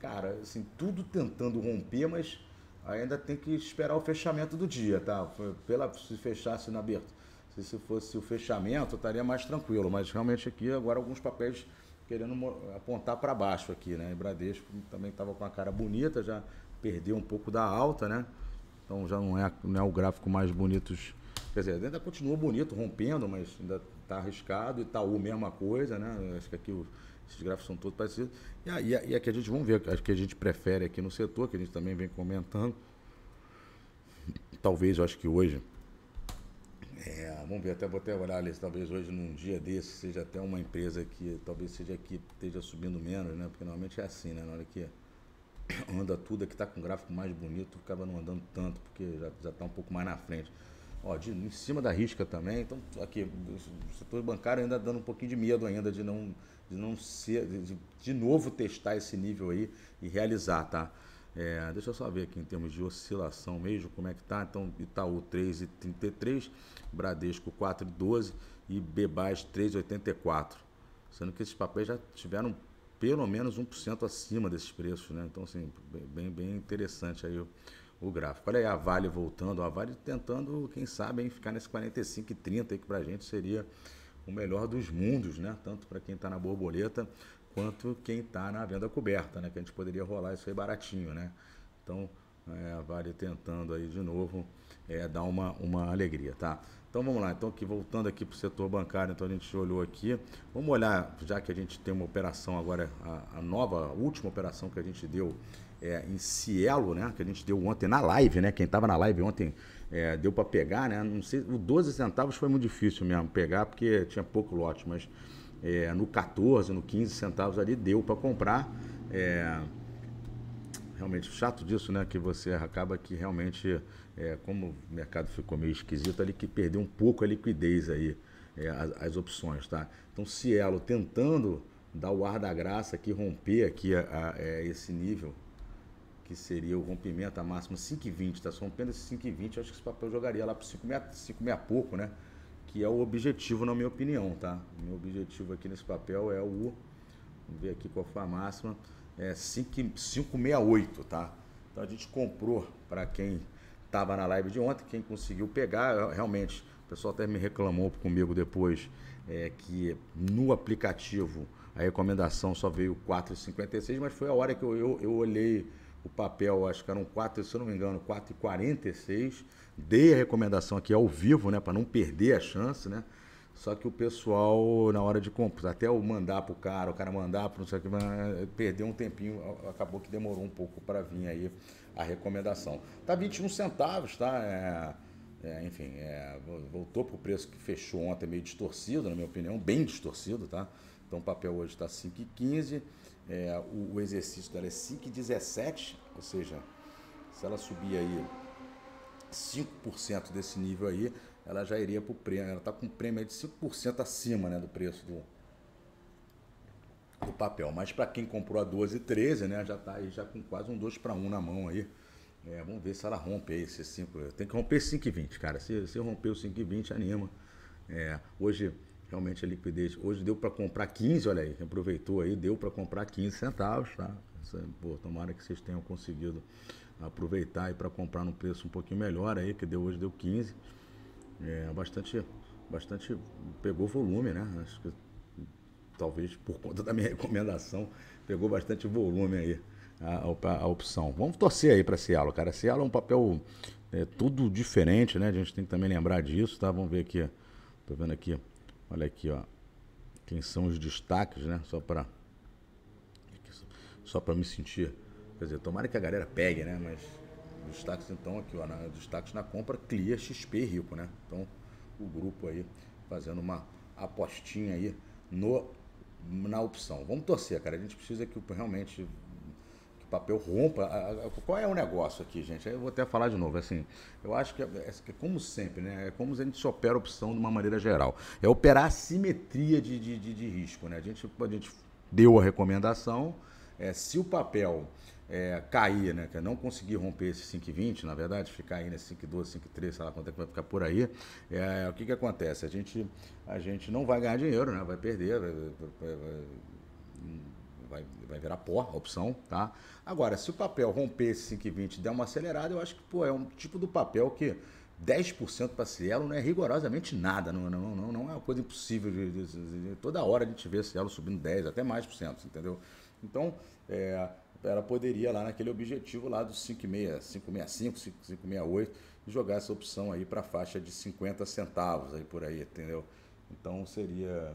S1: Cara, assim, tudo tentando romper, mas ainda tem que esperar o fechamento do dia, tá? Pela, se fechasse na abertura se isso fosse o fechamento, eu estaria mais tranquilo. Mas realmente aqui agora alguns papéis querendo apontar para baixo aqui, né? E Bradesco também estava com a cara bonita, já perdeu um pouco da alta, né? Então já não é, não é o gráfico mais bonito. Quer dizer, ainda continua bonito, rompendo, mas ainda está arriscado. Itaú, tá mesma coisa, né? Acho que aqui o, esses gráficos são todos parecidos. E, a, e, a, e aqui a gente, vamos ver, acho que a gente prefere aqui no setor, que a gente também vem comentando. Talvez, eu acho que hoje é, vamos ver, até vou até olhar, ali talvez hoje num dia desse seja até uma empresa que talvez seja que esteja subindo menos, né? Porque normalmente é assim, né? Na hora que anda tudo, é que está com um gráfico mais bonito, acaba não andando tanto, porque já, já tá um pouco mais na frente. Ó, de, em cima da risca também, então aqui, o setor bancário ainda dando um pouquinho de medo ainda de não, de não ser, de, de novo testar esse nível aí e realizar, tá? É, deixa eu só ver aqui em termos de oscilação mesmo, como é que tá. Então, Itaú 3,33, Bradesco 4,12 e Bebas 3,84. Sendo que esses papéis já tiveram pelo menos 1% acima desses preços, né? Então, assim, bem, bem interessante aí o, o gráfico. Olha aí a Vale voltando, a Vale tentando, quem sabe, hein, ficar nesse 45 e 30 aí, que pra gente seria o melhor dos mundos, né? Tanto para quem está na borboleta quanto quem está na venda coberta, né? Que a gente poderia rolar isso aí baratinho, né? Então, é, Vale tentando aí de novo é, dar uma, uma alegria, tá? Então vamos lá, então aqui voltando aqui para o setor bancário, então a gente olhou aqui, vamos olhar, já que a gente tem uma operação agora, a, a nova, a última operação que a gente deu é, em Cielo, né? Que a gente deu ontem na live, né? Quem estava na live ontem é, deu para pegar, né? Não sei, o 12 centavos foi muito difícil mesmo pegar, porque tinha pouco lote, mas é, no 14, no 15 centavos ali, deu para comprar. É, realmente chato disso, né? Que você acaba que realmente, é, como o mercado ficou meio esquisito ali, que perdeu um pouco a liquidez aí, é, as, as, opções, tá? Então, Cielo tentando dar o ar da graça aqui, romper aqui a, a, a é, esse nível, que seria o rompimento, a máxima 5,20, tá? Se rompendo esse 5,20, acho que esse papel jogaria lá para 5,60 pouco, né? que é o objetivo, na minha opinião, tá? O meu objetivo aqui nesse papel é o. Vamos ver aqui qual foi a máxima. É 568, tá? Então a gente comprou para quem estava na live de ontem, quem conseguiu pegar, realmente, o pessoal até me reclamou comigo depois é, que no aplicativo a recomendação só veio 4,56, mas foi a hora que eu, eu, eu olhei o papel, acho que eram 4, se eu não me engano, 4,46 Dei a recomendação aqui ao vivo, né? Para não perder a chance, né? Só que o pessoal, na hora de comprar, até eu mandar para o cara, o cara mandar para não sei o que, eh, perdeu um tempinho, acabou que demorou um pouco para vir aí a recomendação. Tá 21 centavos, tá? É, é, enfim, é, voltou para o preço que fechou ontem, meio distorcido, na minha opinião, bem distorcido, tá? Então o papel hoje está 5,15, é, o, o exercício dela é 5,17, ou seja, se ela subir aí 5% desse nível aí, ela já iria para o prêmio. Ela está com um prêmio de 5% acima né, do preço do, do papel. Mas para quem comprou a 12 e 13, né, já está aí já com quase um 2 para 1 na mão aí. É, vamos ver se ela rompe aí esse 5. Tem que romper 5,20, cara. Se, se romper o 5,20, anima. É, hoje, realmente, a liquidez. Hoje deu para comprar 15, olha aí. Aproveitou aí, deu para comprar 15 centavos, tá? É, pô, tomara que vocês tenham conseguido aproveitar e para comprar num preço um pouquinho melhor aí, que deu hoje deu 15. É, bastante, bastante pegou volume, né? Acho que talvez por conta da minha recomendação, pegou bastante volume aí a, a, a opção. Vamos torcer aí para Cielo, cara. Cielo é um papel é, tudo diferente, né? A gente tem que também lembrar disso, tá? Vamos ver aqui. Tô vendo aqui, olha aqui, ó. Quem são os destaques, né? Só para só para me sentir Quer dizer, tomara que a galera pegue, né? Mas os destaques, então, aqui, ó, na, destaques na compra, clia XP Rico, né? Então, o grupo aí fazendo uma apostinha aí no, na opção. Vamos torcer, cara. A gente precisa que realmente que o papel rompa. Qual é o negócio aqui, gente? Eu vou até falar de novo. Assim, eu acho que é, é, é como sempre, né? É como a gente opera a opção de uma maneira geral. É operar a simetria de, de, de, de risco, né? A gente, a gente deu a recomendação. É, se o papel é, cair, né? Não conseguir romper esse 5,20, na verdade, ficar aí nesse 5,12, 5,13, sei lá quanto é que vai ficar por aí. É, o que, que acontece? A gente, a gente não vai ganhar dinheiro, né? Vai perder, vai, vai, vai virar pó a opção, tá? Agora, se o papel romper esse 5,20 der uma acelerada, eu acho que pô, é um tipo do papel que 10% para Cielo não é rigorosamente nada, não, não, não, não é uma coisa impossível. De, de, de, toda hora a gente vê Cielo subindo 10, até mais por cento, entendeu? Então, é, ela poderia lá naquele objetivo lá dos 565, 568 jogar essa opção aí para a faixa de 50 centavos aí por aí, entendeu? Então seria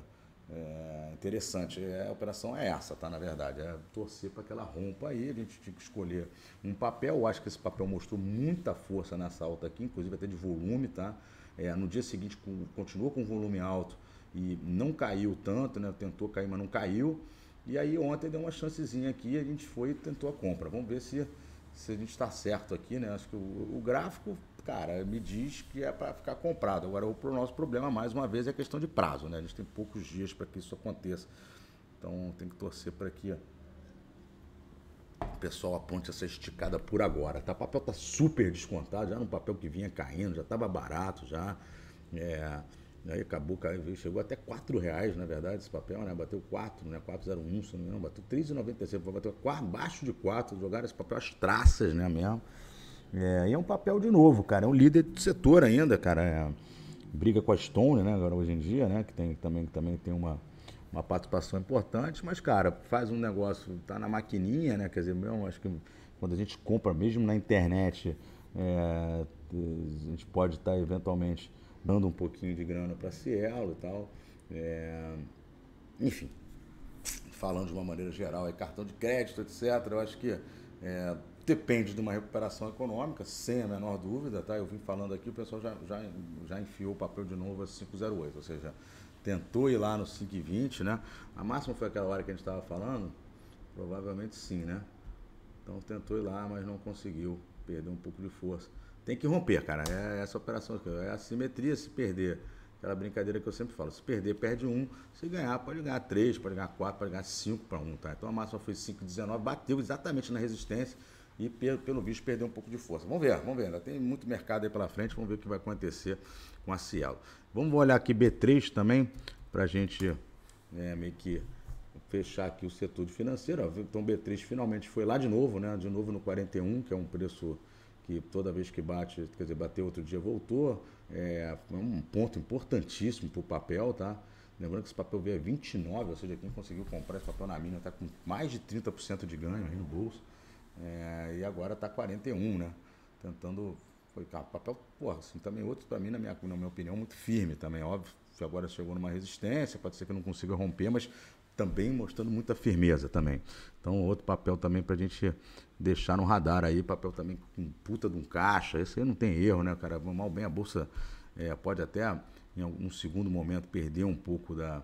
S1: é, interessante. É, a operação é essa, tá? Na verdade, é torcer para aquela rompa aí. A gente tinha que escolher um papel. Eu acho que esse papel mostrou muita força nessa alta aqui, inclusive até de volume, tá? É, no dia seguinte com, continuou com volume alto e não caiu tanto, né? Tentou cair, mas não caiu. E aí ontem deu uma chancezinha aqui, a gente foi e tentou a compra. Vamos ver se, se a gente está certo aqui, né? Acho que o, o gráfico, cara, me diz que é para ficar comprado. Agora, o nosso problema, mais uma vez, é a questão de prazo, né? A gente tem poucos dias para que isso aconteça. Então tem que torcer para que o pessoal aponte essa esticada por agora. Tá? O papel tá super descontado, já era um papel que vinha caindo, já estava barato, já. É Aí acabou, caiu, chegou até 4 reais, na verdade, esse papel, né? Bateu 4, né? 401, se não me engano, bateu 3,97, bateu abaixo de 4, jogaram esse papel às traças, né, mesmo. É, e é um papel de novo, cara, é um líder do setor ainda, cara. É, briga com a Stone, né, agora hoje em dia, né, que tem, também, também tem uma, uma participação importante, mas, cara, faz um negócio, tá na maquininha, né, quer dizer, meu acho que quando a gente compra mesmo na internet, é, a gente pode estar tá, eventualmente dando um pouquinho de grana para Cielo e tal. É, enfim, falando de uma maneira geral, é cartão de crédito, etc. Eu acho que é, depende de uma recuperação econômica, sem a menor dúvida, tá? Eu vim falando aqui, o pessoal já, já, já enfiou o papel de novo a 508, ou seja, tentou ir lá no 520, né? A máxima foi aquela hora que a gente estava falando? Provavelmente sim, né? Então tentou ir lá, mas não conseguiu, perdeu um pouco de força tem que romper, cara. É essa operação aqui, é a simetria se perder. Aquela brincadeira que eu sempre falo, se perder, perde um. Se ganhar, pode ganhar três, pode ganhar quatro, pode ganhar cinco para um, tá? Então a máxima foi 5,19, bateu exatamente na resistência e pelo, visto perdeu um pouco de força. Vamos ver, vamos ver. Ainda tem muito mercado aí pela frente, vamos ver o que vai acontecer com a Cielo. Vamos olhar aqui B3 também, para a gente né, meio que fechar aqui o setor de financeiro. Então B3 finalmente foi lá de novo, né? De novo no 41, que é um preço que toda vez que bate, quer dizer, bateu outro dia, voltou, é, é um ponto importantíssimo para o papel, tá? Lembrando que esse papel veio a 29, ou seja, quem conseguiu comprar esse papel na mina está com mais de 30% de ganho aí no bolso. É, e agora está 41, né? Tentando. Foi, cara, papel, porra, assim, também outro para mim, na minha, na minha opinião, muito firme também, óbvio. Agora chegou numa resistência, pode ser que eu não consiga romper, mas também mostrando muita firmeza também. Então, outro papel também para a gente deixar no radar aí, papel também com puta de um caixa, esse aí não tem erro, né, cara? Mal bem a Bolsa é, pode até, em um segundo momento, perder um pouco da,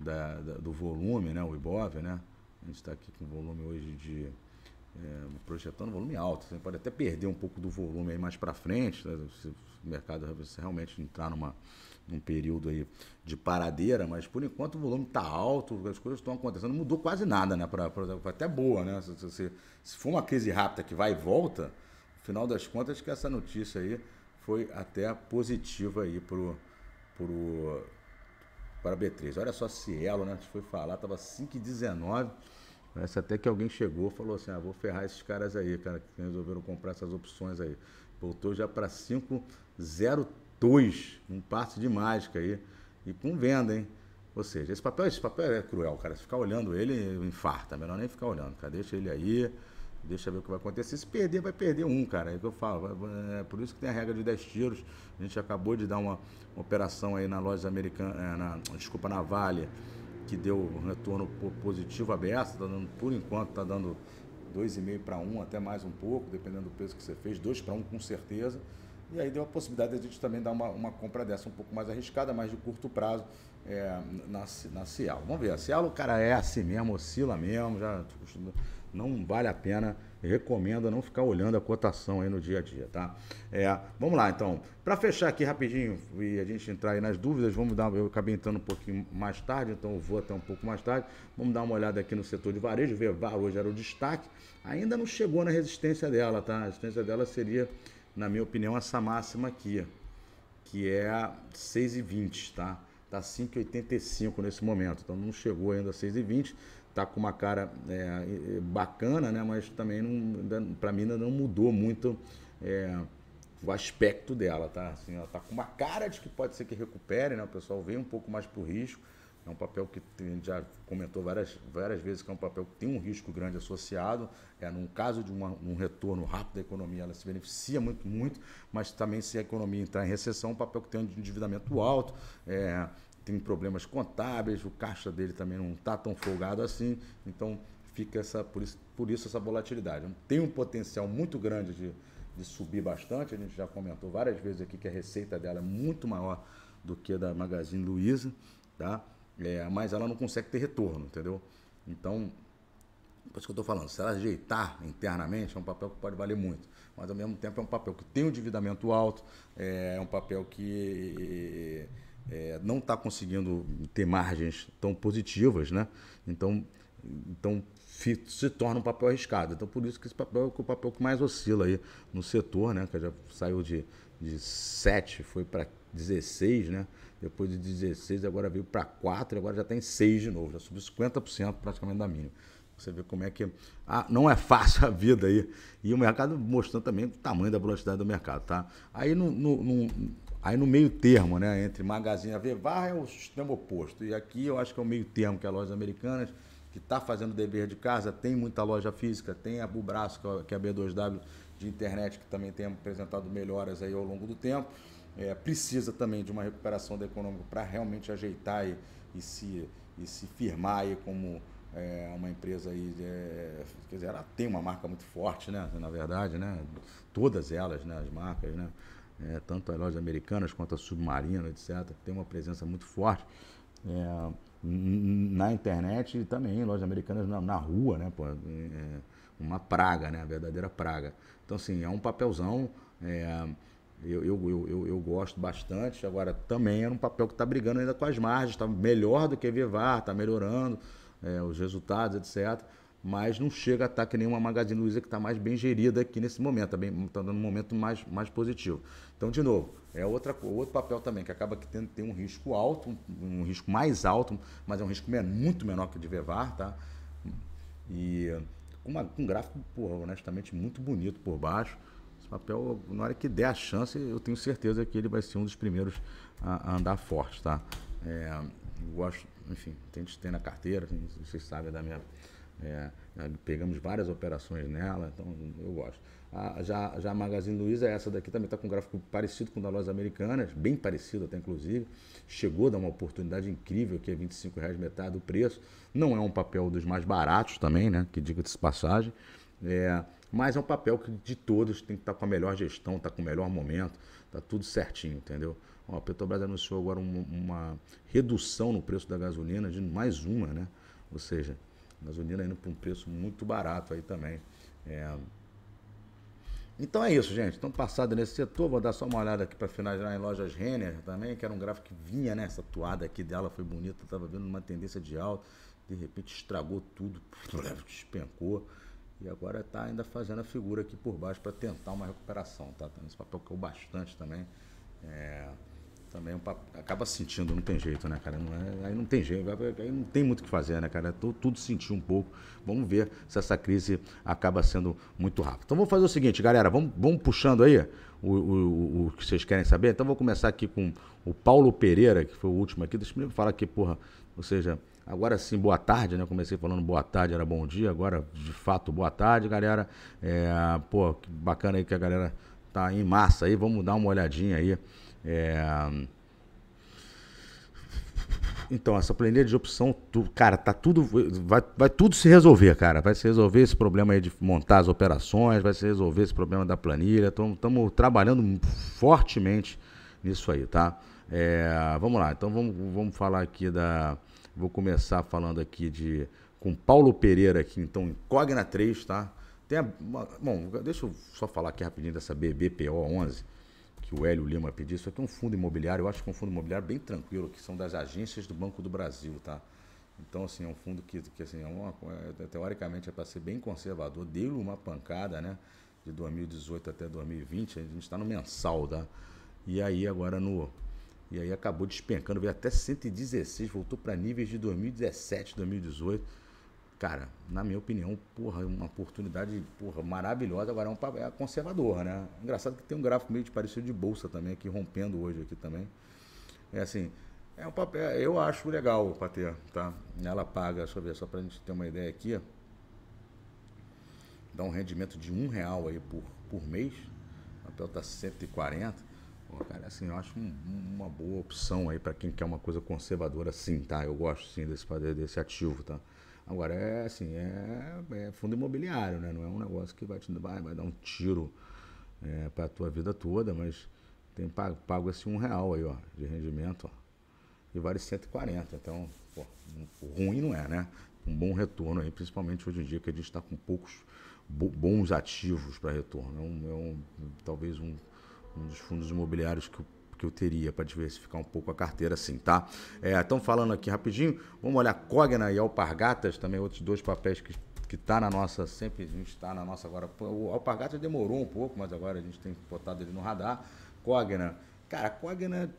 S1: da, da do volume, né, o Ibov, né? A gente está aqui com volume hoje de... É, projetando volume alto, você pode até perder um pouco do volume aí mais para frente, né? se o mercado se realmente entrar numa, num período aí de paradeira, mas por enquanto o volume está alto, as coisas estão acontecendo, não mudou quase nada, né? Pra, pra, até boa, né? Se, se, se, for uma crise rápida que vai e volta, no final das contas que essa notícia aí foi até positiva aí pro, pro, para B3. Olha só Cielo, né? A gente foi falar, tava 5,19. Parece até que alguém chegou falou assim, ah, vou ferrar esses caras aí, cara, que resolveram comprar essas opções aí. Voltou já para 5,03. 2, um passe de mágica aí, e com venda, hein? Ou seja, esse papel, esse papel é cruel, cara. Se ficar olhando ele, infarta. Melhor nem ficar olhando, cara. Deixa ele aí, deixa ver o que vai acontecer. Se perder, vai perder um, cara. É o que eu falo. É por isso que tem a regra de 10 tiros. A gente acabou de dar uma, uma operação aí na loja americana, é, na, desculpa, na Vale, que deu um retorno positivo aberto Tá dando, por enquanto, tá dando 2,5 para 1, até mais um pouco, dependendo do peso que você fez. 2 para 1 com certeza. E aí deu a possibilidade de a gente também dar uma, uma compra dessa um pouco mais arriscada, mais de curto prazo é, na, na Cielo. Vamos ver, a Cielo, o cara é assim mesmo, oscila mesmo, já não vale a pena. Recomendo não ficar olhando a cotação aí no dia a dia, tá? É, vamos lá, então. Para fechar aqui rapidinho e a gente entrar aí nas dúvidas, vamos dar. Eu acabei entrando um pouquinho mais tarde, então eu vou até um pouco mais tarde. Vamos dar uma olhada aqui no setor de varejo. Ver, hoje era o destaque. Ainda não chegou na resistência dela, tá? A resistência dela seria na minha opinião, essa máxima aqui, que é a 6,20, tá? Tá 5,85 nesse momento, então não chegou ainda a 6,20, tá com uma cara é, é bacana, né? Mas também, para mim, ainda não mudou muito é, o aspecto dela, tá? Assim, ela tá com uma cara de que pode ser que recupere, né? O pessoal veio um pouco mais pro risco, é um papel que a gente já comentou várias, várias vezes que é um papel que tem um risco grande associado. É, num caso de uma, um retorno rápido da economia, ela se beneficia muito, muito, mas também se a economia entrar em recessão, é um papel que tem um endividamento alto, é, tem problemas contábeis, o caixa dele também não está tão folgado assim. Então, fica essa por isso, por isso essa volatilidade. Tem um potencial muito grande de, de subir bastante. A gente já comentou várias vezes aqui que a receita dela é muito maior do que a da Magazine Luiza, tá? é, mas ela não consegue ter retorno, entendeu? Então, por isso que eu estou falando, se ela ajeitar internamente, é um papel que pode valer muito. Mas ao mesmo tempo é um papel que tem um endividamento alto, é, é um papel que é, não está conseguindo ter margens tão positivas, né? Então, então se torna um papel arriscado. Então, por isso que esse papel é o papel que mais oscila aí no setor, né? Que já saiu de, de 7, foi para 16, né? depois de 16, agora veio para 4, agora já tem tá em 6 de novo, já subiu 50% praticamente da mínima. Você vê como é que ah, não é fácil a vida aí. E o mercado mostrando também o tamanho da velocidade do mercado, tá? Aí no, no, no aí no meio termo, né, entre Magazine Avevar é o sistema oposto. E aqui eu acho que é o meio termo que é a lojas americanas que está fazendo o dever de casa, tem muita loja física, tem a Bubraço, que é a B2W de internet, que também tem apresentado melhoras aí ao longo do tempo é, precisa também de uma recuperação da econômica para realmente ajeitar e, e, se, e se firmar aí como é, uma empresa aí, é, quer dizer, ela tem uma marca muito forte, né? Na verdade, né? Todas elas, né? As marcas, né? É, tanto as lojas americanas quanto a submarina, etc. Tem uma presença muito forte é, na internet e também lojas americanas na, na rua, né? Pô, é, uma praga, né? A verdadeira praga. Então, assim, é um papelzão é, eu, eu, eu, eu, gosto bastante. Agora, também era um papel que está brigando ainda com as margens, está melhor do que Vivar, está melhorando é, os resultados, etc. Mas não chega a estar tá que nem uma Magazine Luiza que está mais bem gerida aqui nesse momento, está tá dando um momento mais, mais positivo. Então, de novo, é outra, outro papel também, que acaba que tem, tem um risco alto, um, um, risco mais alto, mas é um risco muito menor que o de Vevar, tá? E com, com um gráfico, porra, honestamente, muito bonito por baixo papel, na hora que der a chance, eu tenho certeza que ele vai ser um dos primeiros a, a andar forte, tá? É, gosto, enfim, tem, ter na carteira, vocês sabem da minha. É, é, pegamos várias operações nela, então eu gosto. A, já, já a Magazine Luiza, é essa daqui também está com um gráfico parecido com o da Lojas Americanas, bem parecido até inclusive. Chegou a dar uma oportunidade incrível, que é R$ reais metade do preço. Não é um papel dos mais baratos também, né? Que diga-se passagem. É, mas é um papel que de todos tem que estar tá com a melhor gestão, tá com o melhor momento, está tudo certinho, entendeu? Ó, a Petrobras anunciou agora uma, uma redução no preço da gasolina de mais uma, né? Ou seja, a gasolina indo para um preço muito barato aí também. É... Então é isso, gente. Então, passado nesse setor, vou dar só uma olhada aqui para finalizar em lojas Renner também, que era um gráfico que vinha, né? Essa toada aqui dela foi bonita, estava vendo uma tendência de alta, de repente estragou tudo, despencou. E agora está ainda fazendo a figura aqui por baixo para tentar uma recuperação, tá? Esse papel caiu bastante também. É, também é um papel, acaba sentindo, não tem jeito, né, cara? Não é, aí não tem jeito, aí não tem muito o que fazer, né, cara? É Tô, tudo sentiu um pouco. Vamos ver se essa crise acaba sendo muito rápida. Então vamos fazer o seguinte, galera, vamos, vamos puxando aí o, o, o, que vocês querem saber. Então vou começar aqui com o Paulo Pereira, que foi o último aqui. Deixa eu falar aqui, porra, ou seja, Agora sim, boa tarde, né? Comecei falando boa tarde, era bom dia, agora de fato boa tarde, galera. É, pô, que bacana aí que a galera tá em massa aí, vamos dar uma olhadinha aí. É... Então, essa planilha de opção, tu, cara, tá tudo. Vai, vai tudo se resolver, cara. Vai se resolver esse problema aí de montar as operações, vai se resolver esse problema da planilha. Estamos trabalhando fortemente nisso aí, tá? É, vamos lá, então vamos, vamos falar aqui da. Vou começar falando aqui de com Paulo Pereira aqui, então Incógnita 3, tá? Tem a, bom, deixa eu só falar aqui rapidinho dessa BBPO 11 que o Hélio Lima pediu. Isso aqui é um fundo imobiliário, eu acho que é um fundo imobiliário bem tranquilo, que são das agências do Banco do Brasil, tá? Então, assim, é um fundo que, que assim, é uma, é, teoricamente é para ser bem conservador, deu uma pancada, né? De 2018 até 2020, a gente está no mensal, tá? E aí agora no e aí acabou despencando, veio até 116, voltou para níveis de 2017, 2018. Cara, na minha opinião, porra, é uma oportunidade porra, maravilhosa. Agora é um é conservador, né? Engraçado que tem um gráfico meio de parecido de bolsa também aqui, rompendo hoje aqui também. É assim, é um papel, é, eu acho legal para ter, tá? Ela paga, deixa eu ver, só para a gente ter uma ideia aqui, Dá um rendimento de um real aí por, por mês. O papel tá 140 cara. Assim, eu acho um, uma boa opção aí para quem quer uma coisa conservadora, sim, tá? Eu gosto sim desse, desse ativo, tá? Agora, é assim, é, é fundo imobiliário, né? Não é um negócio que vai, te, vai, vai dar um tiro é, para a tua vida toda, mas tem pago, pago esse um real aí, ó, de rendimento, ó. E vale 140, então, pô, ruim não é, né? Um bom retorno aí, principalmente hoje em dia que a gente está com poucos bons ativos para retorno. É um, é um, talvez um um dos fundos imobiliários que eu, que eu teria para diversificar um pouco a carteira, assim, tá? Estão é, então, falando aqui rapidinho, vamos olhar Cogna e Alpargatas, também outros dois papéis que que está na nossa, sempre a gente está na nossa agora. O Alpargatas demorou um pouco, mas agora a gente tem botado ele no radar. Cogna, cara, Cogna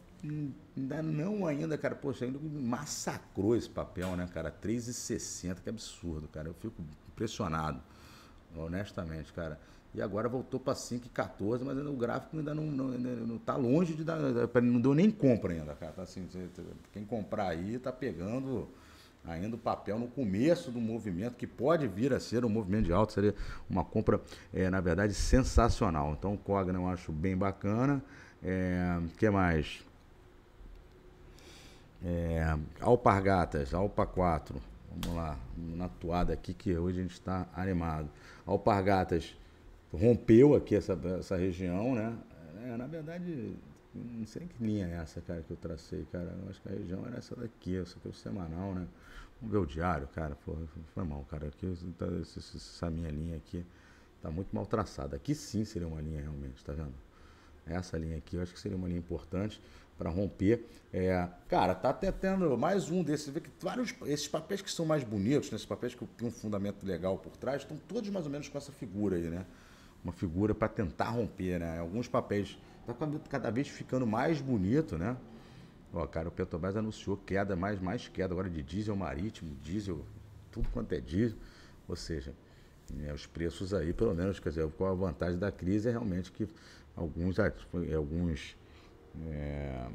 S1: ainda não ainda, cara, poxa, ainda massacrou esse papel, né, cara? 3,60, que absurdo, cara. Eu fico impressionado, honestamente, cara. E agora voltou para 5,14, mas o gráfico ainda não, não, não tá longe de dar. Eh, não deu nem compra ainda, cara. Tá assim, quem comprar aí tá pegando ainda o papel no começo do movimento, que pode vir a ser um movimento de alta, seria uma compra, é, na verdade, sensacional. Então o Cogna eu acho bem bacana. O eh, é, que mais? É, Alpargatas, Alpa 4. Vamos lá, na toada aqui que hoje a gente está animado. Alpargatas rompeu aqui essa, essa região, né? É, na verdade, não sei que linha é essa, cara, que eu tracei, cara. Eu acho que a região era essa daqui, essa aqui é o semanal, né? Vamos ver o diário, cara. foi mal, cara. Aqui, então, essa minha linha aqui tá muito mal traçada. Aqui sim seria uma linha realmente, tá vendo? Essa linha aqui eu acho que seria uma linha importante para romper. É, cara, tá até tendo mais um desses. Você vê que vários. Esses papéis que são mais bonitos, né? esses papéis que tem um fundamento legal por trás, estão todos mais ou menos com essa figura aí, né? uma figura para tentar romper, né? Alguns papéis tá cada vez ficando mais bonito, né? Ó, cara, o Petrobras anunciou queda, mais, mais queda agora de diesel marítimo, diesel, tudo quanto é diesel. Ou seja, né, os preços aí, pelo menos, quer dizer, qual a vantagem da crise é realmente que alguns, ah, tipo, é, alguns é,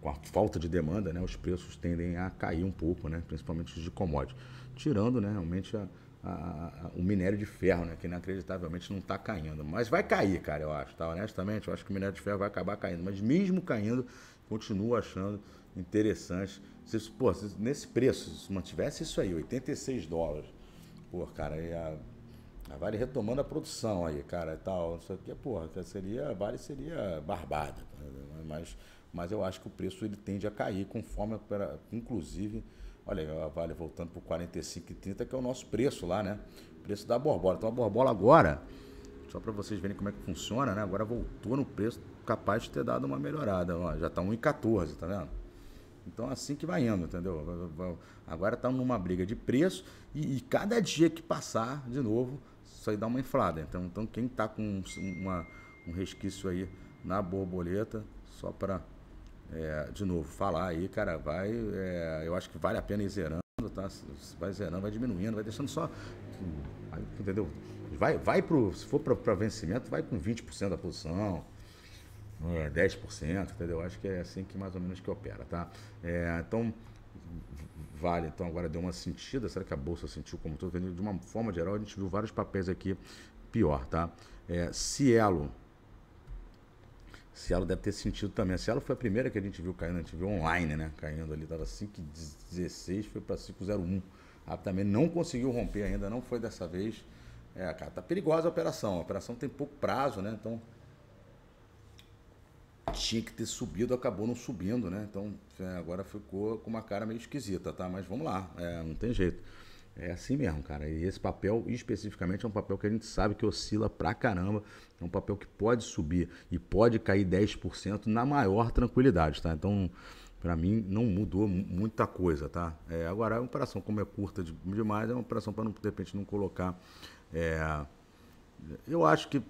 S1: com a falta de demanda, né, os preços tendem a cair um pouco, né, principalmente os de commodities, tirando né, realmente a, a, o minério de ferro, né? Que inacreditavelmente não está caindo. Mas vai cair, cara, eu acho, tá? Honestamente, eu acho que o minério de ferro vai acabar caindo. Mas mesmo caindo, continuo achando interessante. Se, pô, se, nesse preço, se mantivesse isso aí, 86 dólares, pô, cara, aí a, a Vale retomando a produção aí, cara, e tal, não sei o que, porra, seria, a Vale seria barbada. Mas, mas eu acho que o preço ele tende a cair conforme, inclusive Olha aí, a Vale voltando por 45,30, que é o nosso preço lá, né? Preço da borbola. Então a borbola agora, só para vocês verem como é que funciona, né? Agora voltou no preço, capaz de ter dado uma melhorada. Ó, já tá 1,14, tá vendo? Então é assim que vai indo, entendeu? Agora tá numa briga de preço e, e cada dia que passar, de novo, isso aí dá uma inflada. Então, então quem tá com uma, um resquício aí na borboleta, só para é, de novo, falar aí, cara, vai. É, eu acho que vale a pena ir zerando, tá? Vai zerando, vai diminuindo, vai deixando só. Entendeu? Vai, vai pro. Se for para vencimento, vai com 20% da posição. É, 10%, entendeu? Acho que é assim que mais ou menos que opera, tá? É, então, vale. Então, agora deu uma sentida. Será que a Bolsa sentiu como todo? De uma forma geral, a gente viu vários papéis aqui pior, tá? É, Cielo, Cielo deve ter sentido também. A Cielo foi a primeira que a gente viu caindo, a gente viu online, né? Caindo ali, estava 5,16, foi para 5,01. Rapidamente não conseguiu romper ainda, não foi dessa vez. É, cara, tá perigosa a operação. A operação tem pouco prazo, né? Então tinha que ter subido, acabou não subindo, né? Então é, agora ficou com uma cara meio esquisita, tá? Mas vamos lá, é, não tem jeito. É assim mesmo, cara. E esse papel, especificamente, é um papel que a gente sabe que oscila pra caramba. É um papel que pode subir e pode cair 10% na maior tranquilidade, tá? Então, para mim, não mudou muita coisa, tá? É, agora, a operação, como é curta de, demais, é uma operação para, de repente, não colocar... É... eu acho que,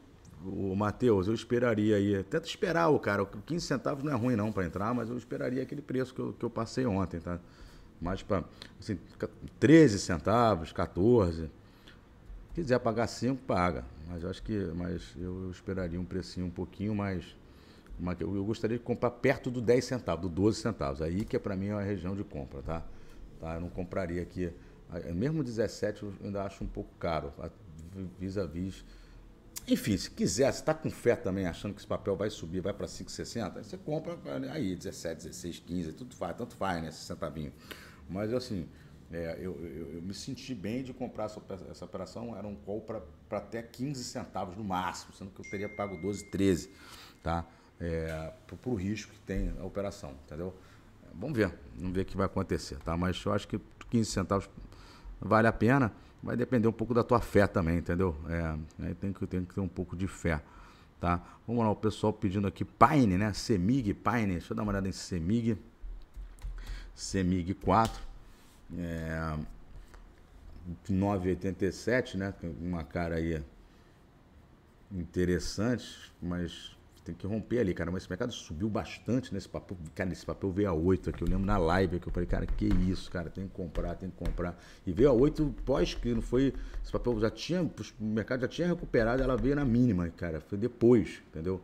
S1: o Matheus, eu esperaria aí... Tenta esperar, o cara. 15 centavos não é ruim, não, para entrar, mas eu esperaria aquele preço que eu, que eu passei ontem, tá? mas para assim, 13 centavos, 14. Quiser pagar 5, paga. Mas eu acho que mas eu, eu esperaria um precinho um pouquinho mais. eu, eu, gostaria de comprar perto do 10 centavos, do 12 centavos. Aí que é para mim é a região de compra, tá? tá? Eu não compraria aqui. É mesmo 17 eu ainda acho um pouco caro, vis-a-vis. -vis. Enfim, se quiser, se está com fé também, achando que esse papel vai subir, vai para 5,60, você compra aí 17, 16, 15, tudo faz, tanto faz, né? 60 vinho. Mas assim, é, eu, eu, eu, me senti bem de comprar essa, essa operação, era um call para até 15 centavos no máximo, sendo que eu teria pago 12, 13, tá? É, para o risco que tem a operação, entendeu? Vamos ver, vamos ver o que vai acontecer, tá? Mas eu acho que 15 centavos vale a pena, vai depender um pouco da tua fé também, entendeu? É, aí tem que, tem que ter um pouco de fé, tá? Vamos lá, o pessoal pedindo aqui Pine, né? Semig, Pine, deixa eu dar uma olhada em Semig. CEMIG 4, é, 9,87, né? uma cara aí interessante, mas tem que romper ali, cara. Mas esse mercado subiu bastante nesse papel. Cara, nesse papel veio a 8 aqui. Eu lembro na live que eu falei, cara, que isso, cara, tem que comprar, tem que comprar. E veio a 8 pós que não foi. Esse papel já tinha. O mercado já tinha recuperado, ela veio na mínima, cara. Foi depois, entendeu?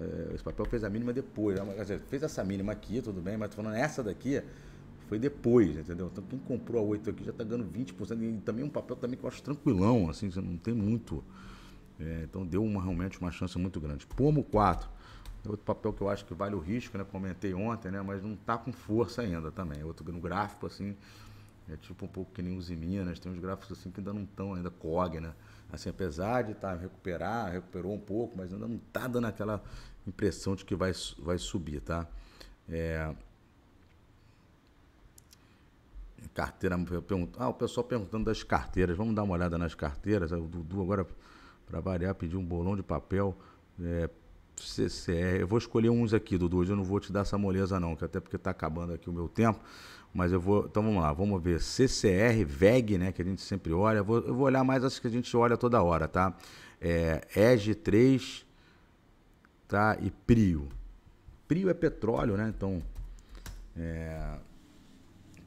S1: É, esse papel fez a mínima depois. Fez essa mínima aqui, tudo bem, mas tô falando essa daqui foi depois, entendeu? Então quem comprou a 8 aqui já está ganhando 20%, e também um papel também que eu acho tranquilão, assim, você não tem muito. É, então deu uma, realmente uma chance muito grande. Pomo 4, é outro papel que eu acho que vale o risco, né? Comentei ontem, né? Mas não está com força ainda também. É outro no gráfico, assim, é tipo um pouco que nem os Minas, né? tem uns gráficos assim que ainda não estão ainda COG, né? Assim, apesar de estar tá, recuperar, recuperou um pouco, mas ainda não está dando aquela impressão de que vai, vai subir, tá? É, Carteira, pergunto, ah, o pessoal perguntando das carteiras, vamos dar uma olhada nas carteiras. O Dudu agora, para variar, pediu um bolão de papel. É, CCR. Eu vou escolher uns aqui, Dudu. Hoje eu não vou te dar essa moleza, não, que até porque está acabando aqui o meu tempo. Mas eu vou. Então vamos lá, vamos ver. CCR, VEG, né? Que a gente sempre olha. Eu vou, eu vou olhar mais as que a gente olha toda hora, tá? É, EG 3, tá? E PRIO. PRIO é petróleo, né? Então. É,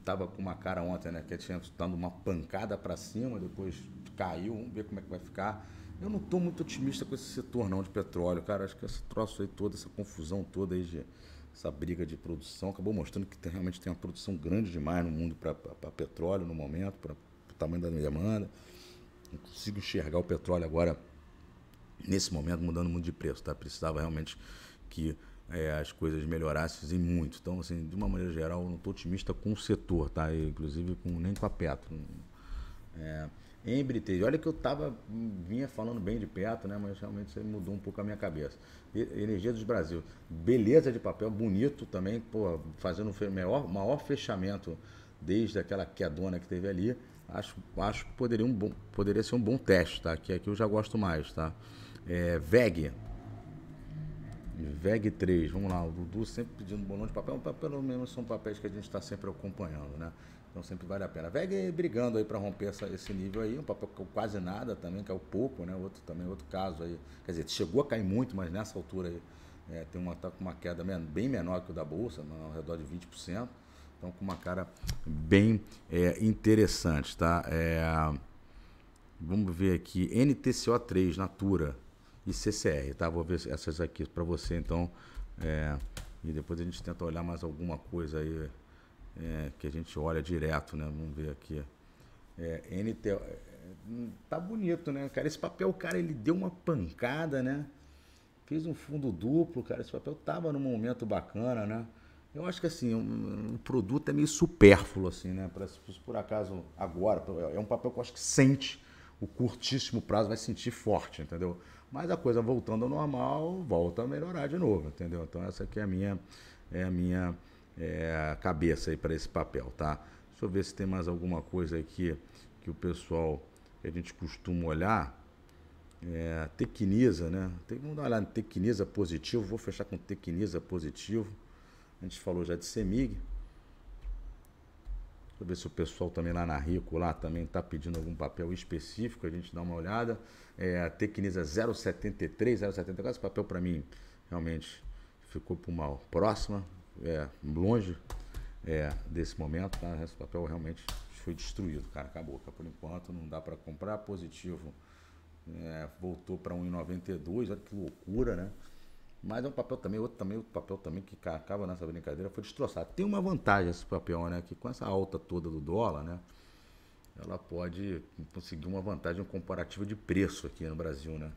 S1: tava com uma cara ontem, né? Que tinha dando uma pancada para cima, depois caiu, vamos ver como é que vai ficar. Eu não estou muito otimista com esse setor não de petróleo, cara. Acho que esse troço aí toda, essa confusão toda aí de essa briga de produção acabou mostrando que tem, realmente tem uma produção grande demais no mundo para petróleo no momento, para o tamanho da demanda. Não consigo enxergar o petróleo agora nesse momento mudando muito de preço, tá? Precisava realmente que é, as coisas melhorassem muito. Então, assim, de uma maneira geral, eu não estou otimista com o setor, tá? inclusive com, nem com a Petro. É, em Britejo, olha que eu tava, vinha falando bem de Petro, né? Mas realmente isso mudou um pouco a minha cabeça. Energia dos Brasil, beleza de papel, bonito também, pô, fazendo o maior, maior fechamento desde aquela quedona que teve ali. Acho, acho que poderia, um bom, poderia ser um bom teste, tá? Que aqui é eu já gosto mais, tá? É, VEG, VEG 3, vamos lá, o Dudu sempre pedindo bolão de papel, pelo menos são papéis que a gente está sempre acompanhando, né? Então sempre vale a pena. A VEG brigando aí para romper essa, esse nível aí, um papel que é quase nada também, que é o pouco, né? Outro também, outro caso aí. Quer dizer, chegou a cair muito, mas nessa altura aí é, tem uma, tá com uma queda bem menor que o da Bolsa, ao redor de 20%. Então com uma cara bem é, interessante, tá? É, vamos ver aqui, NTCO3, Natura e CCR, tá? Vou ver essas aqui para você, então. É, e depois a gente tenta olhar mais alguma coisa aí é, que a gente olha direto, né? Vamos ver aqui. É, NT... É, hum, tá bonito, né, cara? Esse papel, cara, ele deu uma pancada, né? Fez um fundo duplo, cara. Esse papel tava num momento bacana, né? Eu acho que assim, um, um produto é meio supérfluo, assim, né? Pra, se por acaso agora, é, é um papel que eu acho que sente o curtíssimo prazo, vai sentir forte, entendeu? Mas a coisa voltando ao normal, volta a melhorar de novo, entendeu? Então essa aqui é a minha, é a minha é, cabeça aí para esse papel, tá? Deixa eu ver se tem mais alguma coisa aqui que o pessoal, que a gente costuma olhar. É, né? Tem, vamos dar uma olhada em positivo, vou fechar com tecniza positivo. A gente falou já de semig. Deixa eu ver se o pessoal também lá na Rico lá também está pedindo algum papel específico, a gente dá uma olhada. É, a Tecnisa 073, 074, esse papel para mim realmente ficou por mal próxima, é, longe é, desse momento, tá? Esse papel realmente foi destruído, cara, acabou. Tá? Por enquanto não dá para comprar, positivo é, voltou para 1,92, olha que loucura, né? Mas é um papel também, outro também, outro papel também que acaba nessa brincadeira foi destroçado Tem uma vantagem esse papel, né? Que com essa alta toda do dólar, né? Ela pode conseguir uma vantagem comparativa de preço aqui no Brasil, né?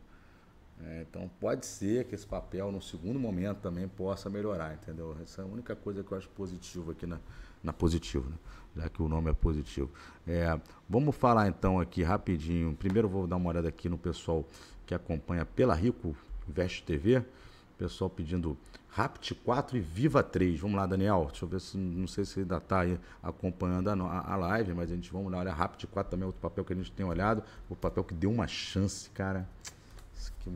S1: É, então pode ser que esse papel no segundo momento também possa melhorar, entendeu? Essa é a única coisa que eu acho positiva aqui na, na positivo, né? já que o nome é positivo. É, vamos falar então aqui rapidinho. Primeiro vou dar uma olhada aqui no pessoal que acompanha pela Rico Invest TV. Pessoal pedindo Rapt 4 e Viva 3. Vamos lá, Daniel. Deixa eu ver se não sei se ainda está aí acompanhando a, a, live, mas a gente vamos lá. Olha, Rapt 4 também é outro papel que a gente tem olhado. O papel que deu uma chance, cara. Esse aqui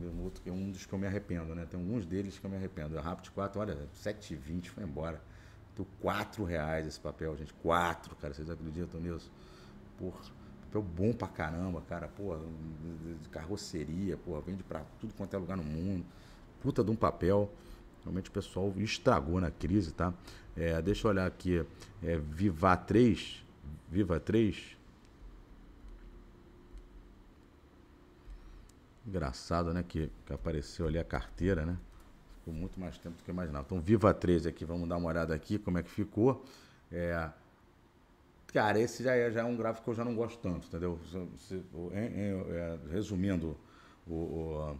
S1: é, é um dos que eu me arrependo, né? Tem alguns deles que eu me arrependo. A é Rapt 4, olha, 7,20 foi embora. Deu 4 reais esse papel, gente. 4, cara. Vocês acreditam nisso? Porra papel bom pra caramba, cara. Pô, carroceria, pô, vende pra tudo quanto é lugar no mundo puta de um papel. Realmente o pessoal estragou na crise, tá? É, deixa eu olhar aqui. É, Viva 3. Viva 3. Engraçado, né? Que, que apareceu ali a carteira, né? Ficou muito mais tempo do que eu imaginava. Então, Viva 3 aqui, vamos dar uma olhada aqui como é que ficou. É, cara, esse já é, já é um gráfico que eu já não gosto tanto, entendeu? Se, se, em, em, é, resumindo o, o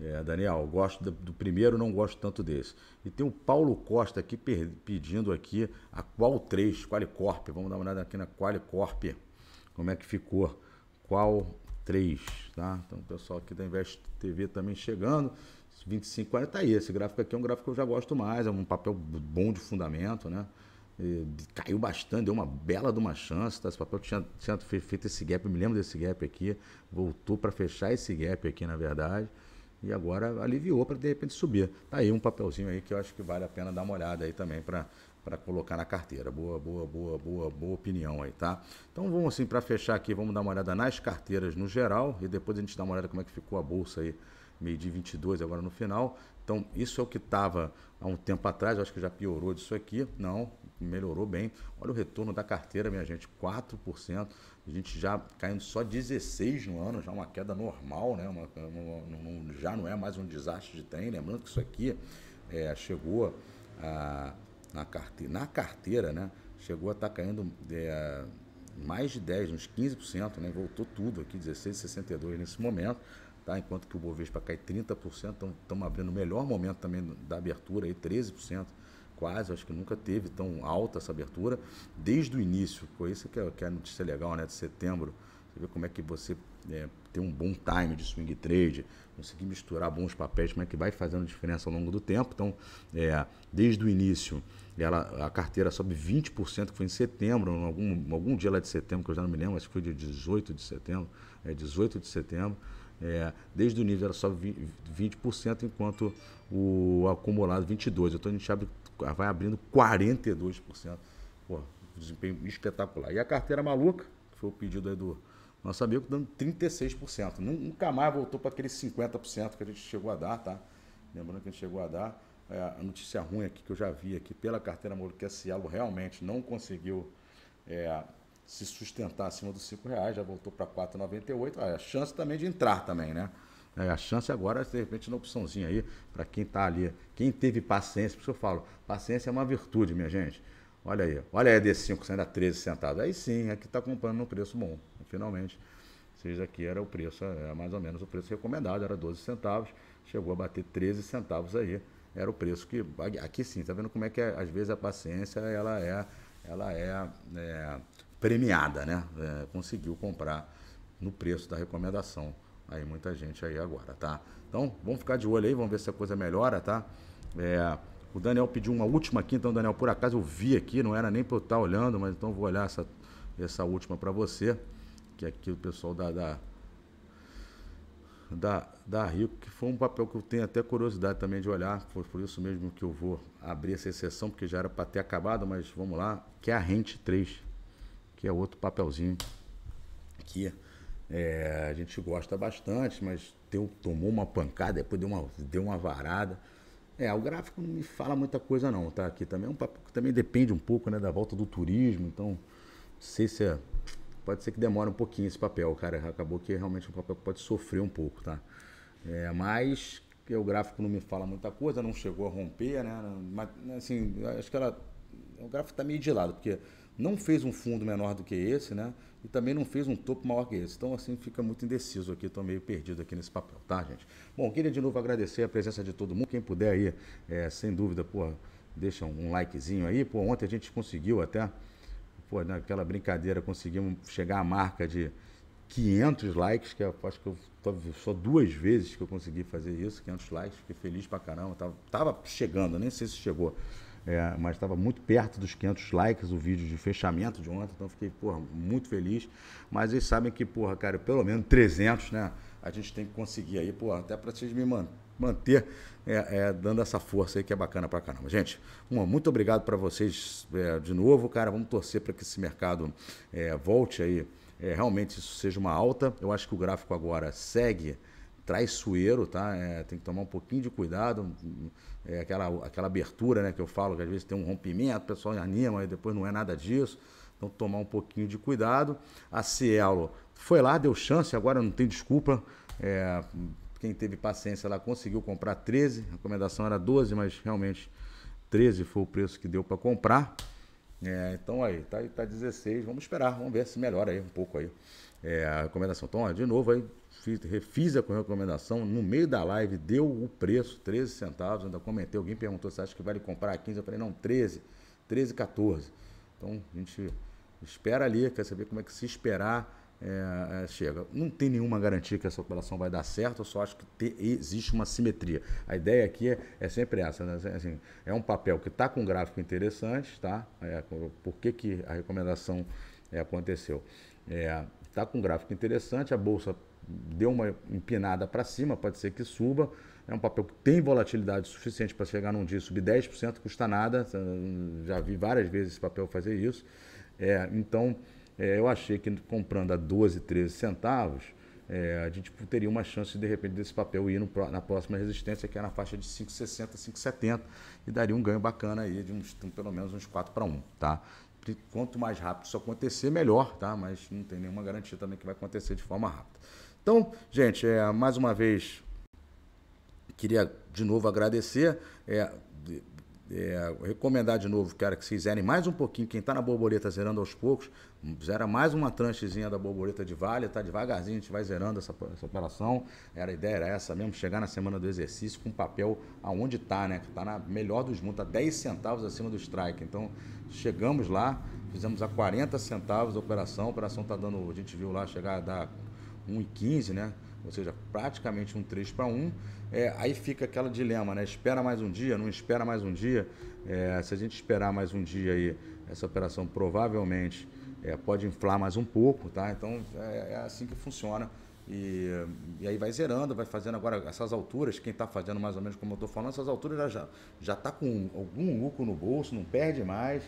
S1: é, Daniel, gosto do, do, primeiro, não gosto tanto desse. E tem o Paulo Costa aqui per, pedindo aqui a Qual 3, Qualicorp. Vamos dar uma olhada aqui na Qualicorp. Como é que ficou? Qual 3, tá? Então o pessoal aqui da Invest TV também chegando. 25, 40 tá aí. Esse gráfico aqui é um gráfico que eu já gosto mais, é um papel bom de fundamento, né? E, caiu bastante, deu uma bela de uma chance, tá? Esse papel tinha, tinha feito esse gap, me lembro desse gap aqui, voltou para fechar esse gap aqui, na verdade. E agora aliviou para de repente subir. Tá aí um papelzinho aí que eu acho que vale a pena dar uma olhada aí também para para colocar na carteira. Boa, boa, boa, boa, boa opinião aí, tá? Então vamos assim para fechar aqui, vamos dar uma olhada nas carteiras no geral e depois a gente dá uma olhada como é que ficou a bolsa aí meio dia 22 agora no final. Então, isso é o que estava há um tempo atrás, acho que já piorou disso aqui. Não, melhorou bem. Olha o retorno da carteira, minha gente, 4%. A gente já caindo só 16 no ano, já uma queda normal, né? Uma, uma, já não é mais um desastre de trem. Lembrando que isso aqui é, chegou a, na, carteira, na carteira, né? Chegou a estar tá caindo é, mais de 10, uns 15%, né? Voltou tudo aqui, 16,62 nesse momento. Tá? Enquanto que o Bovespa cai 30%, então estamos abrindo o melhor momento também da abertura, aí 13% quase, acho que nunca teve tão alta essa abertura desde o início. Foi isso que é, que é a notícia legal, né? De setembro. Você vê como é que você é, tem um bom time de swing trade, conseguir misturar bons papéis, como é que vai fazendo diferença ao longo do tempo. Então, é, desde o início, ela, a carteira sobe 20%, que foi em setembro, em algum, algum dia lá de setembro, que eu já não me lembro, acho que foi dia 18 de setembro. É, 18 de setembro. É, desde o início ela sobe 20%, enquanto o acumulado 22%. Então a gente abre vai abrindo 42%. Pô, desempenho espetacular. E a carteira maluca, que foi o pedido aí do nosso amigo, dando 36%. Nunca mais voltou para aqueles 50% que a gente chegou a dar, tá? Lembrando que a gente chegou a dar. É, a notícia ruim aqui que eu já vi aqui pela carteira maluca, que a Cielo realmente não conseguiu é, se sustentar acima dos R$ reais, já voltou para 4,98. a chance também de entrar também, né? É, a chance agora é, de repente, uma opçãozinha aí para quem está ali. Quem teve paciência, por isso eu falo, paciência é uma virtude, minha gente. Olha aí, olha aí a D5 saindo a 13 centavos. Aí sim, aqui é está comprando num preço bom, finalmente. Vocês aqui era o preço, era é, mais ou menos o preço recomendado, era 12 centavos, chegou a bater 13 centavos aí. Era o preço que. Aqui sim, tá vendo como é que é, às vezes a paciência ela é, ela é, é premiada, né? É, conseguiu comprar no preço da recomendação aí muita gente aí agora, tá? Então, vamos ficar de olho aí, vamos ver se a coisa melhora, tá? É, o Daniel pediu uma última aqui, então, Daniel, por acaso eu vi aqui, não era nem para eu estar tá olhando, mas então vou olhar essa, essa última para você, que é aqui o pessoal da, da, da, da Rico, que foi um papel que eu tenho até curiosidade também de olhar, foi por isso mesmo que eu vou abrir essa exceção, porque já era para ter acabado, mas vamos lá, que é a Rente 3, que é outro papelzinho aqui. É, a gente gosta bastante, mas deu, tomou uma pancada, depois deu uma, deu uma varada. É, o gráfico não me fala muita coisa não, tá? Aqui também é um papo que também depende um pouco né, da volta do turismo, então não sei se é, pode ser que demore um pouquinho esse papel, cara. Acabou que realmente é um papel que pode sofrer um pouco, tá? É, mas o gráfico não me fala muita coisa, não chegou a romper, né? Mas assim, acho que ela. O gráfico tá meio de lado, porque não fez um fundo menor do que esse, né? E também não fez um topo maior que esse. Então, assim, fica muito indeciso aqui, estou meio perdido aqui nesse papel, tá, gente? Bom, queria de novo agradecer a presença de todo mundo. Quem puder aí, é, sem dúvida, pô, deixa um likezinho aí. Pô, ontem a gente conseguiu até, pô, naquela brincadeira, conseguimos chegar à marca de 500 likes, que eu é, acho que eu só duas vezes que eu consegui fazer isso, 500 likes, fiquei feliz pra caramba, tava, tava chegando, nem sei se chegou. É, mas estava muito perto dos 500 likes o vídeo de fechamento de ontem, então fiquei, porra, muito feliz. Mas eles sabem que, porra, cara, pelo menos 300, né? A gente tem que conseguir aí, porra, até para vocês me man manter é, é, dando essa força aí que é bacana para caramba. Gente, uma, muito obrigado para vocês é, de novo, cara. Vamos torcer para que esse mercado é, volte aí, é, realmente isso seja uma alta. Eu acho que o gráfico agora segue traiçoeiro, tá? É, tem que tomar um pouquinho de cuidado é, aquela, aquela abertura né, que eu falo, que às vezes tem um rompimento, o pessoal anima e depois não é nada disso. Então, tomar um pouquinho de cuidado. A Cielo foi lá, deu chance, agora não tem desculpa. É, quem teve paciência lá conseguiu comprar 13, a recomendação era 12, mas realmente 13 foi o preço que deu para comprar. É, então aí, tá, tá 16, vamos esperar, vamos ver se melhora aí um pouco aí. É, a recomendação, então, ó, de novo aí, fiz, refiz a recomendação, no meio da live deu o preço, 13 centavos, ainda comentei, alguém perguntou se acha que vale comprar 15, eu falei, não, 13, 13, 14. Então a gente espera ali, quer saber como é que se esperar é, é, chega. Não tem nenhuma garantia que essa operação vai dar certo, eu só acho que te, existe uma simetria. A ideia aqui é, é sempre essa, né? assim, assim é um papel que está com gráfico interessante, tá? É, por que, que a recomendação é, aconteceu? Está é, com um gráfico interessante, a bolsa deu uma empinada para cima, pode ser que suba. É um papel que tem volatilidade suficiente para chegar num dia subir 10%, custa nada. Hum, já vi várias vezes esse papel fazer isso. É, então, é, eu achei que comprando a 12, 13 centavos, é, a gente teria uma chance de repente desse papel ir no, na próxima resistência, que é na faixa de 5,60, 5,70, e daria um ganho bacana aí de uns, pelo menos uns 4 para 1, tá? Quanto mais rápido isso acontecer, melhor, tá? Mas não tem nenhuma garantia também que vai acontecer de forma rápida. Então, gente, é, mais uma vez, queria de novo agradecer. É, é, recomendar de novo, cara, que fizerem mais um pouquinho, quem está na borboleta zerando aos poucos, zera mais uma tranchezinha da borboleta de vale, tá devagarzinho, a gente vai zerando essa, essa operação. Era, a ideia era essa mesmo, chegar na semana do exercício com papel aonde está né? Que está na melhor dos mundos, tá 10 centavos acima do strike. Então, chegamos lá, fizemos a 40 centavos a operação, a operação tá dando, a gente viu lá chegar a dar 1,15, né? Ou seja, praticamente um 3 para 1. É, aí fica aquele dilema, né? Espera mais um dia, não espera mais um dia. É, se a gente esperar mais um dia aí, essa operação provavelmente é, pode inflar mais um pouco, tá? Então é, é assim que funciona. E, e, aí vai zerando, vai fazendo agora essas alturas, quem está fazendo mais ou menos como eu estou falando, essas alturas já já está com algum lucro no bolso, não perde mais,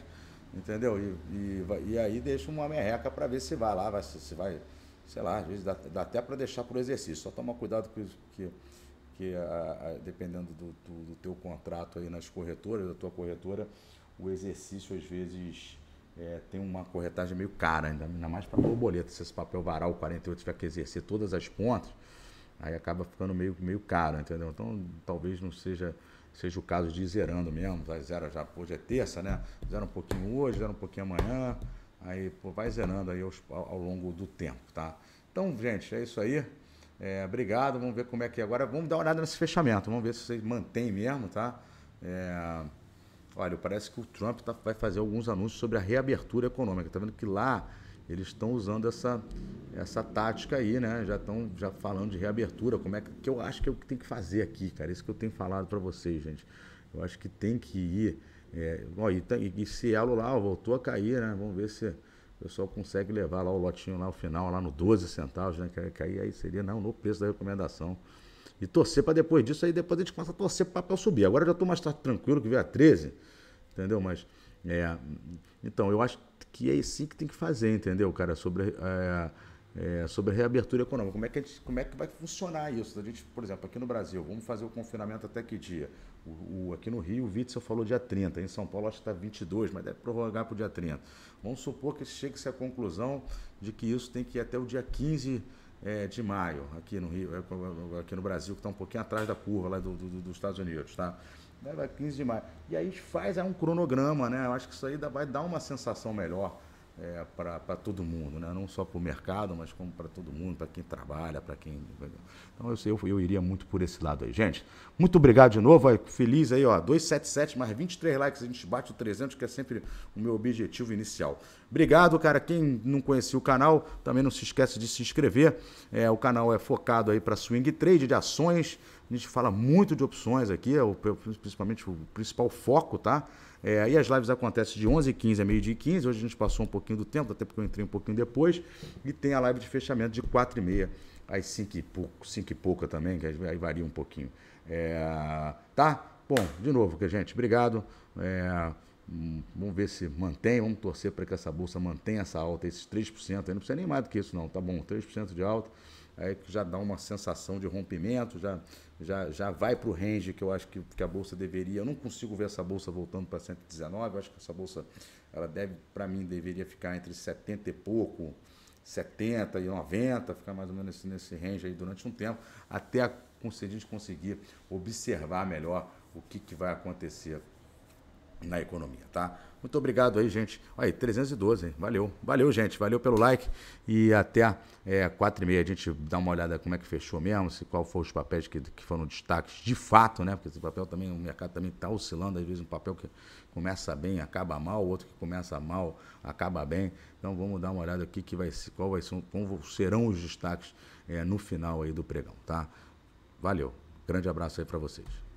S1: entendeu? E, e, e aí deixa uma merreca para ver se vai lá, vai, se vai sei lá, às vezes dá, dá até para deixar por exercício, só tomar cuidado com isso que, que a, a, dependendo do, do, do, teu contrato aí nas corretoras, da tua corretora, o exercício às vezes é, tem uma corretagem meio cara, ainda, ainda mais para borboleta, se esse papel varal 48 tiver que exercer todas as pontas, aí acaba ficando meio, meio caro, entendeu? Então talvez não seja seja o caso de ir zerando mesmo, vai tá? zero já, hoje é terça, né? Zera um pouquinho hoje, zera um pouquinho amanhã, Aí pô, vai zerando aí aos, ao, ao, longo do tempo, tá? Então, gente, é isso aí. É, obrigado, vamos ver como é que é agora. Vamos dar uma olhada nesse fechamento, vamos ver se vocês mantém mesmo, tá? É... Olha, parece que o Trump tá, vai fazer alguns anúncios sobre a reabertura econômica. Tá vendo que lá eles estão usando essa, essa tática aí, né? Já estão já falando de reabertura, como é que, que eu acho que é que tem que fazer aqui, cara. É isso que eu tenho falado para vocês, gente. Eu acho que tem que ir é, bom e, e, e Cielo é lá ó, voltou a cair, né? Vamos ver se o pessoal consegue levar lá o lotinho lá, no final, lá no 12 centavos, né? Que, que aí, aí seria não, no preço da recomendação. E torcer para depois disso, aí depois a gente começa a torcer para o papel subir. Agora eu já estou mais tranquilo que veio a 13, entendeu? Mas, é, então, eu acho que é isso que tem que fazer, entendeu, cara? Sobre. É, é, sobre a reabertura econômica. Como é, que gente, como é que vai funcionar isso? A gente, por exemplo, aqui no Brasil, vamos fazer o confinamento até que dia? O, o aqui no Rio, o Witzel falou dia 30, em São Paulo acho que está 22, mas deve prorrogar para o dia 30. Vamos supor que chegue-se à conclusão de que isso tem que ir até o dia 15 é, de maio, aqui no Rio, é, aqui no Brasil, que está um pouquinho atrás da curva lá do, do, dos Estados Unidos, tá? Leva 15 de maio. E aí faz é, um cronograma, né? Eu acho que isso aí dá, vai dar uma sensação melhor é, para todo mundo, né? não só para o mercado, mas como para todo mundo, para quem trabalha, para quem. Então eu, sei, eu, eu, iria muito por esse lado aí. Gente, muito obrigado de novo, feliz aí, ó, 277 mais 23 likes, a gente bate o 300, que é sempre o meu objetivo inicial. Obrigado, cara. Quem não conhecia o canal, também não se esquece de se inscrever. É, o canal é focado aí para swing trade de ações. A gente fala muito de opções aqui, é o, principalmente o principal foco, tá? É, e as lives acontecem de 11h15 a meio-dia e 15. Hoje a gente passou um pouquinho do tempo, até porque eu entrei um pouquinho depois. E tem a live de fechamento de 4h30 às 5 e pouco, 5 e pouca também, que aí varia um pouquinho. É, tá? Bom, de novo, gente, obrigado. É, hum, vamos ver se mantém, vamos torcer para que essa bolsa mantenha essa alta, esses 3%. Aí não precisa nem mais do que isso, não, tá bom? 3% de alta, aí já dá uma sensação de rompimento, já já, já vai para o range que eu acho que, que a bolsa deveria. Eu não consigo ver essa bolsa voltando para 119. Eu acho que essa bolsa, ela deve, para mim, deveria ficar entre 70 e pouco, 70 e 90, ficar mais ou menos nesse, nesse range aí durante um tempo, até a, a gente conseguir observar melhor o que, que vai acontecer na economia, tá? Muito obrigado aí, gente. Aí, 312, hein? Valeu. Valeu, gente. Valeu pelo like. E até é, 4 e meia a gente dá uma olhada como é que fechou mesmo, se qual foram os papéis que, que foram destaques de fato, né? Porque esse papel também, o mercado também está oscilando, às vezes um papel que começa bem, acaba mal, outro que começa mal, acaba bem. Então vamos dar uma olhada aqui que vai, qual vai ser, como serão os destaques é, no final aí do pregão, tá? Valeu. Grande abraço aí para vocês.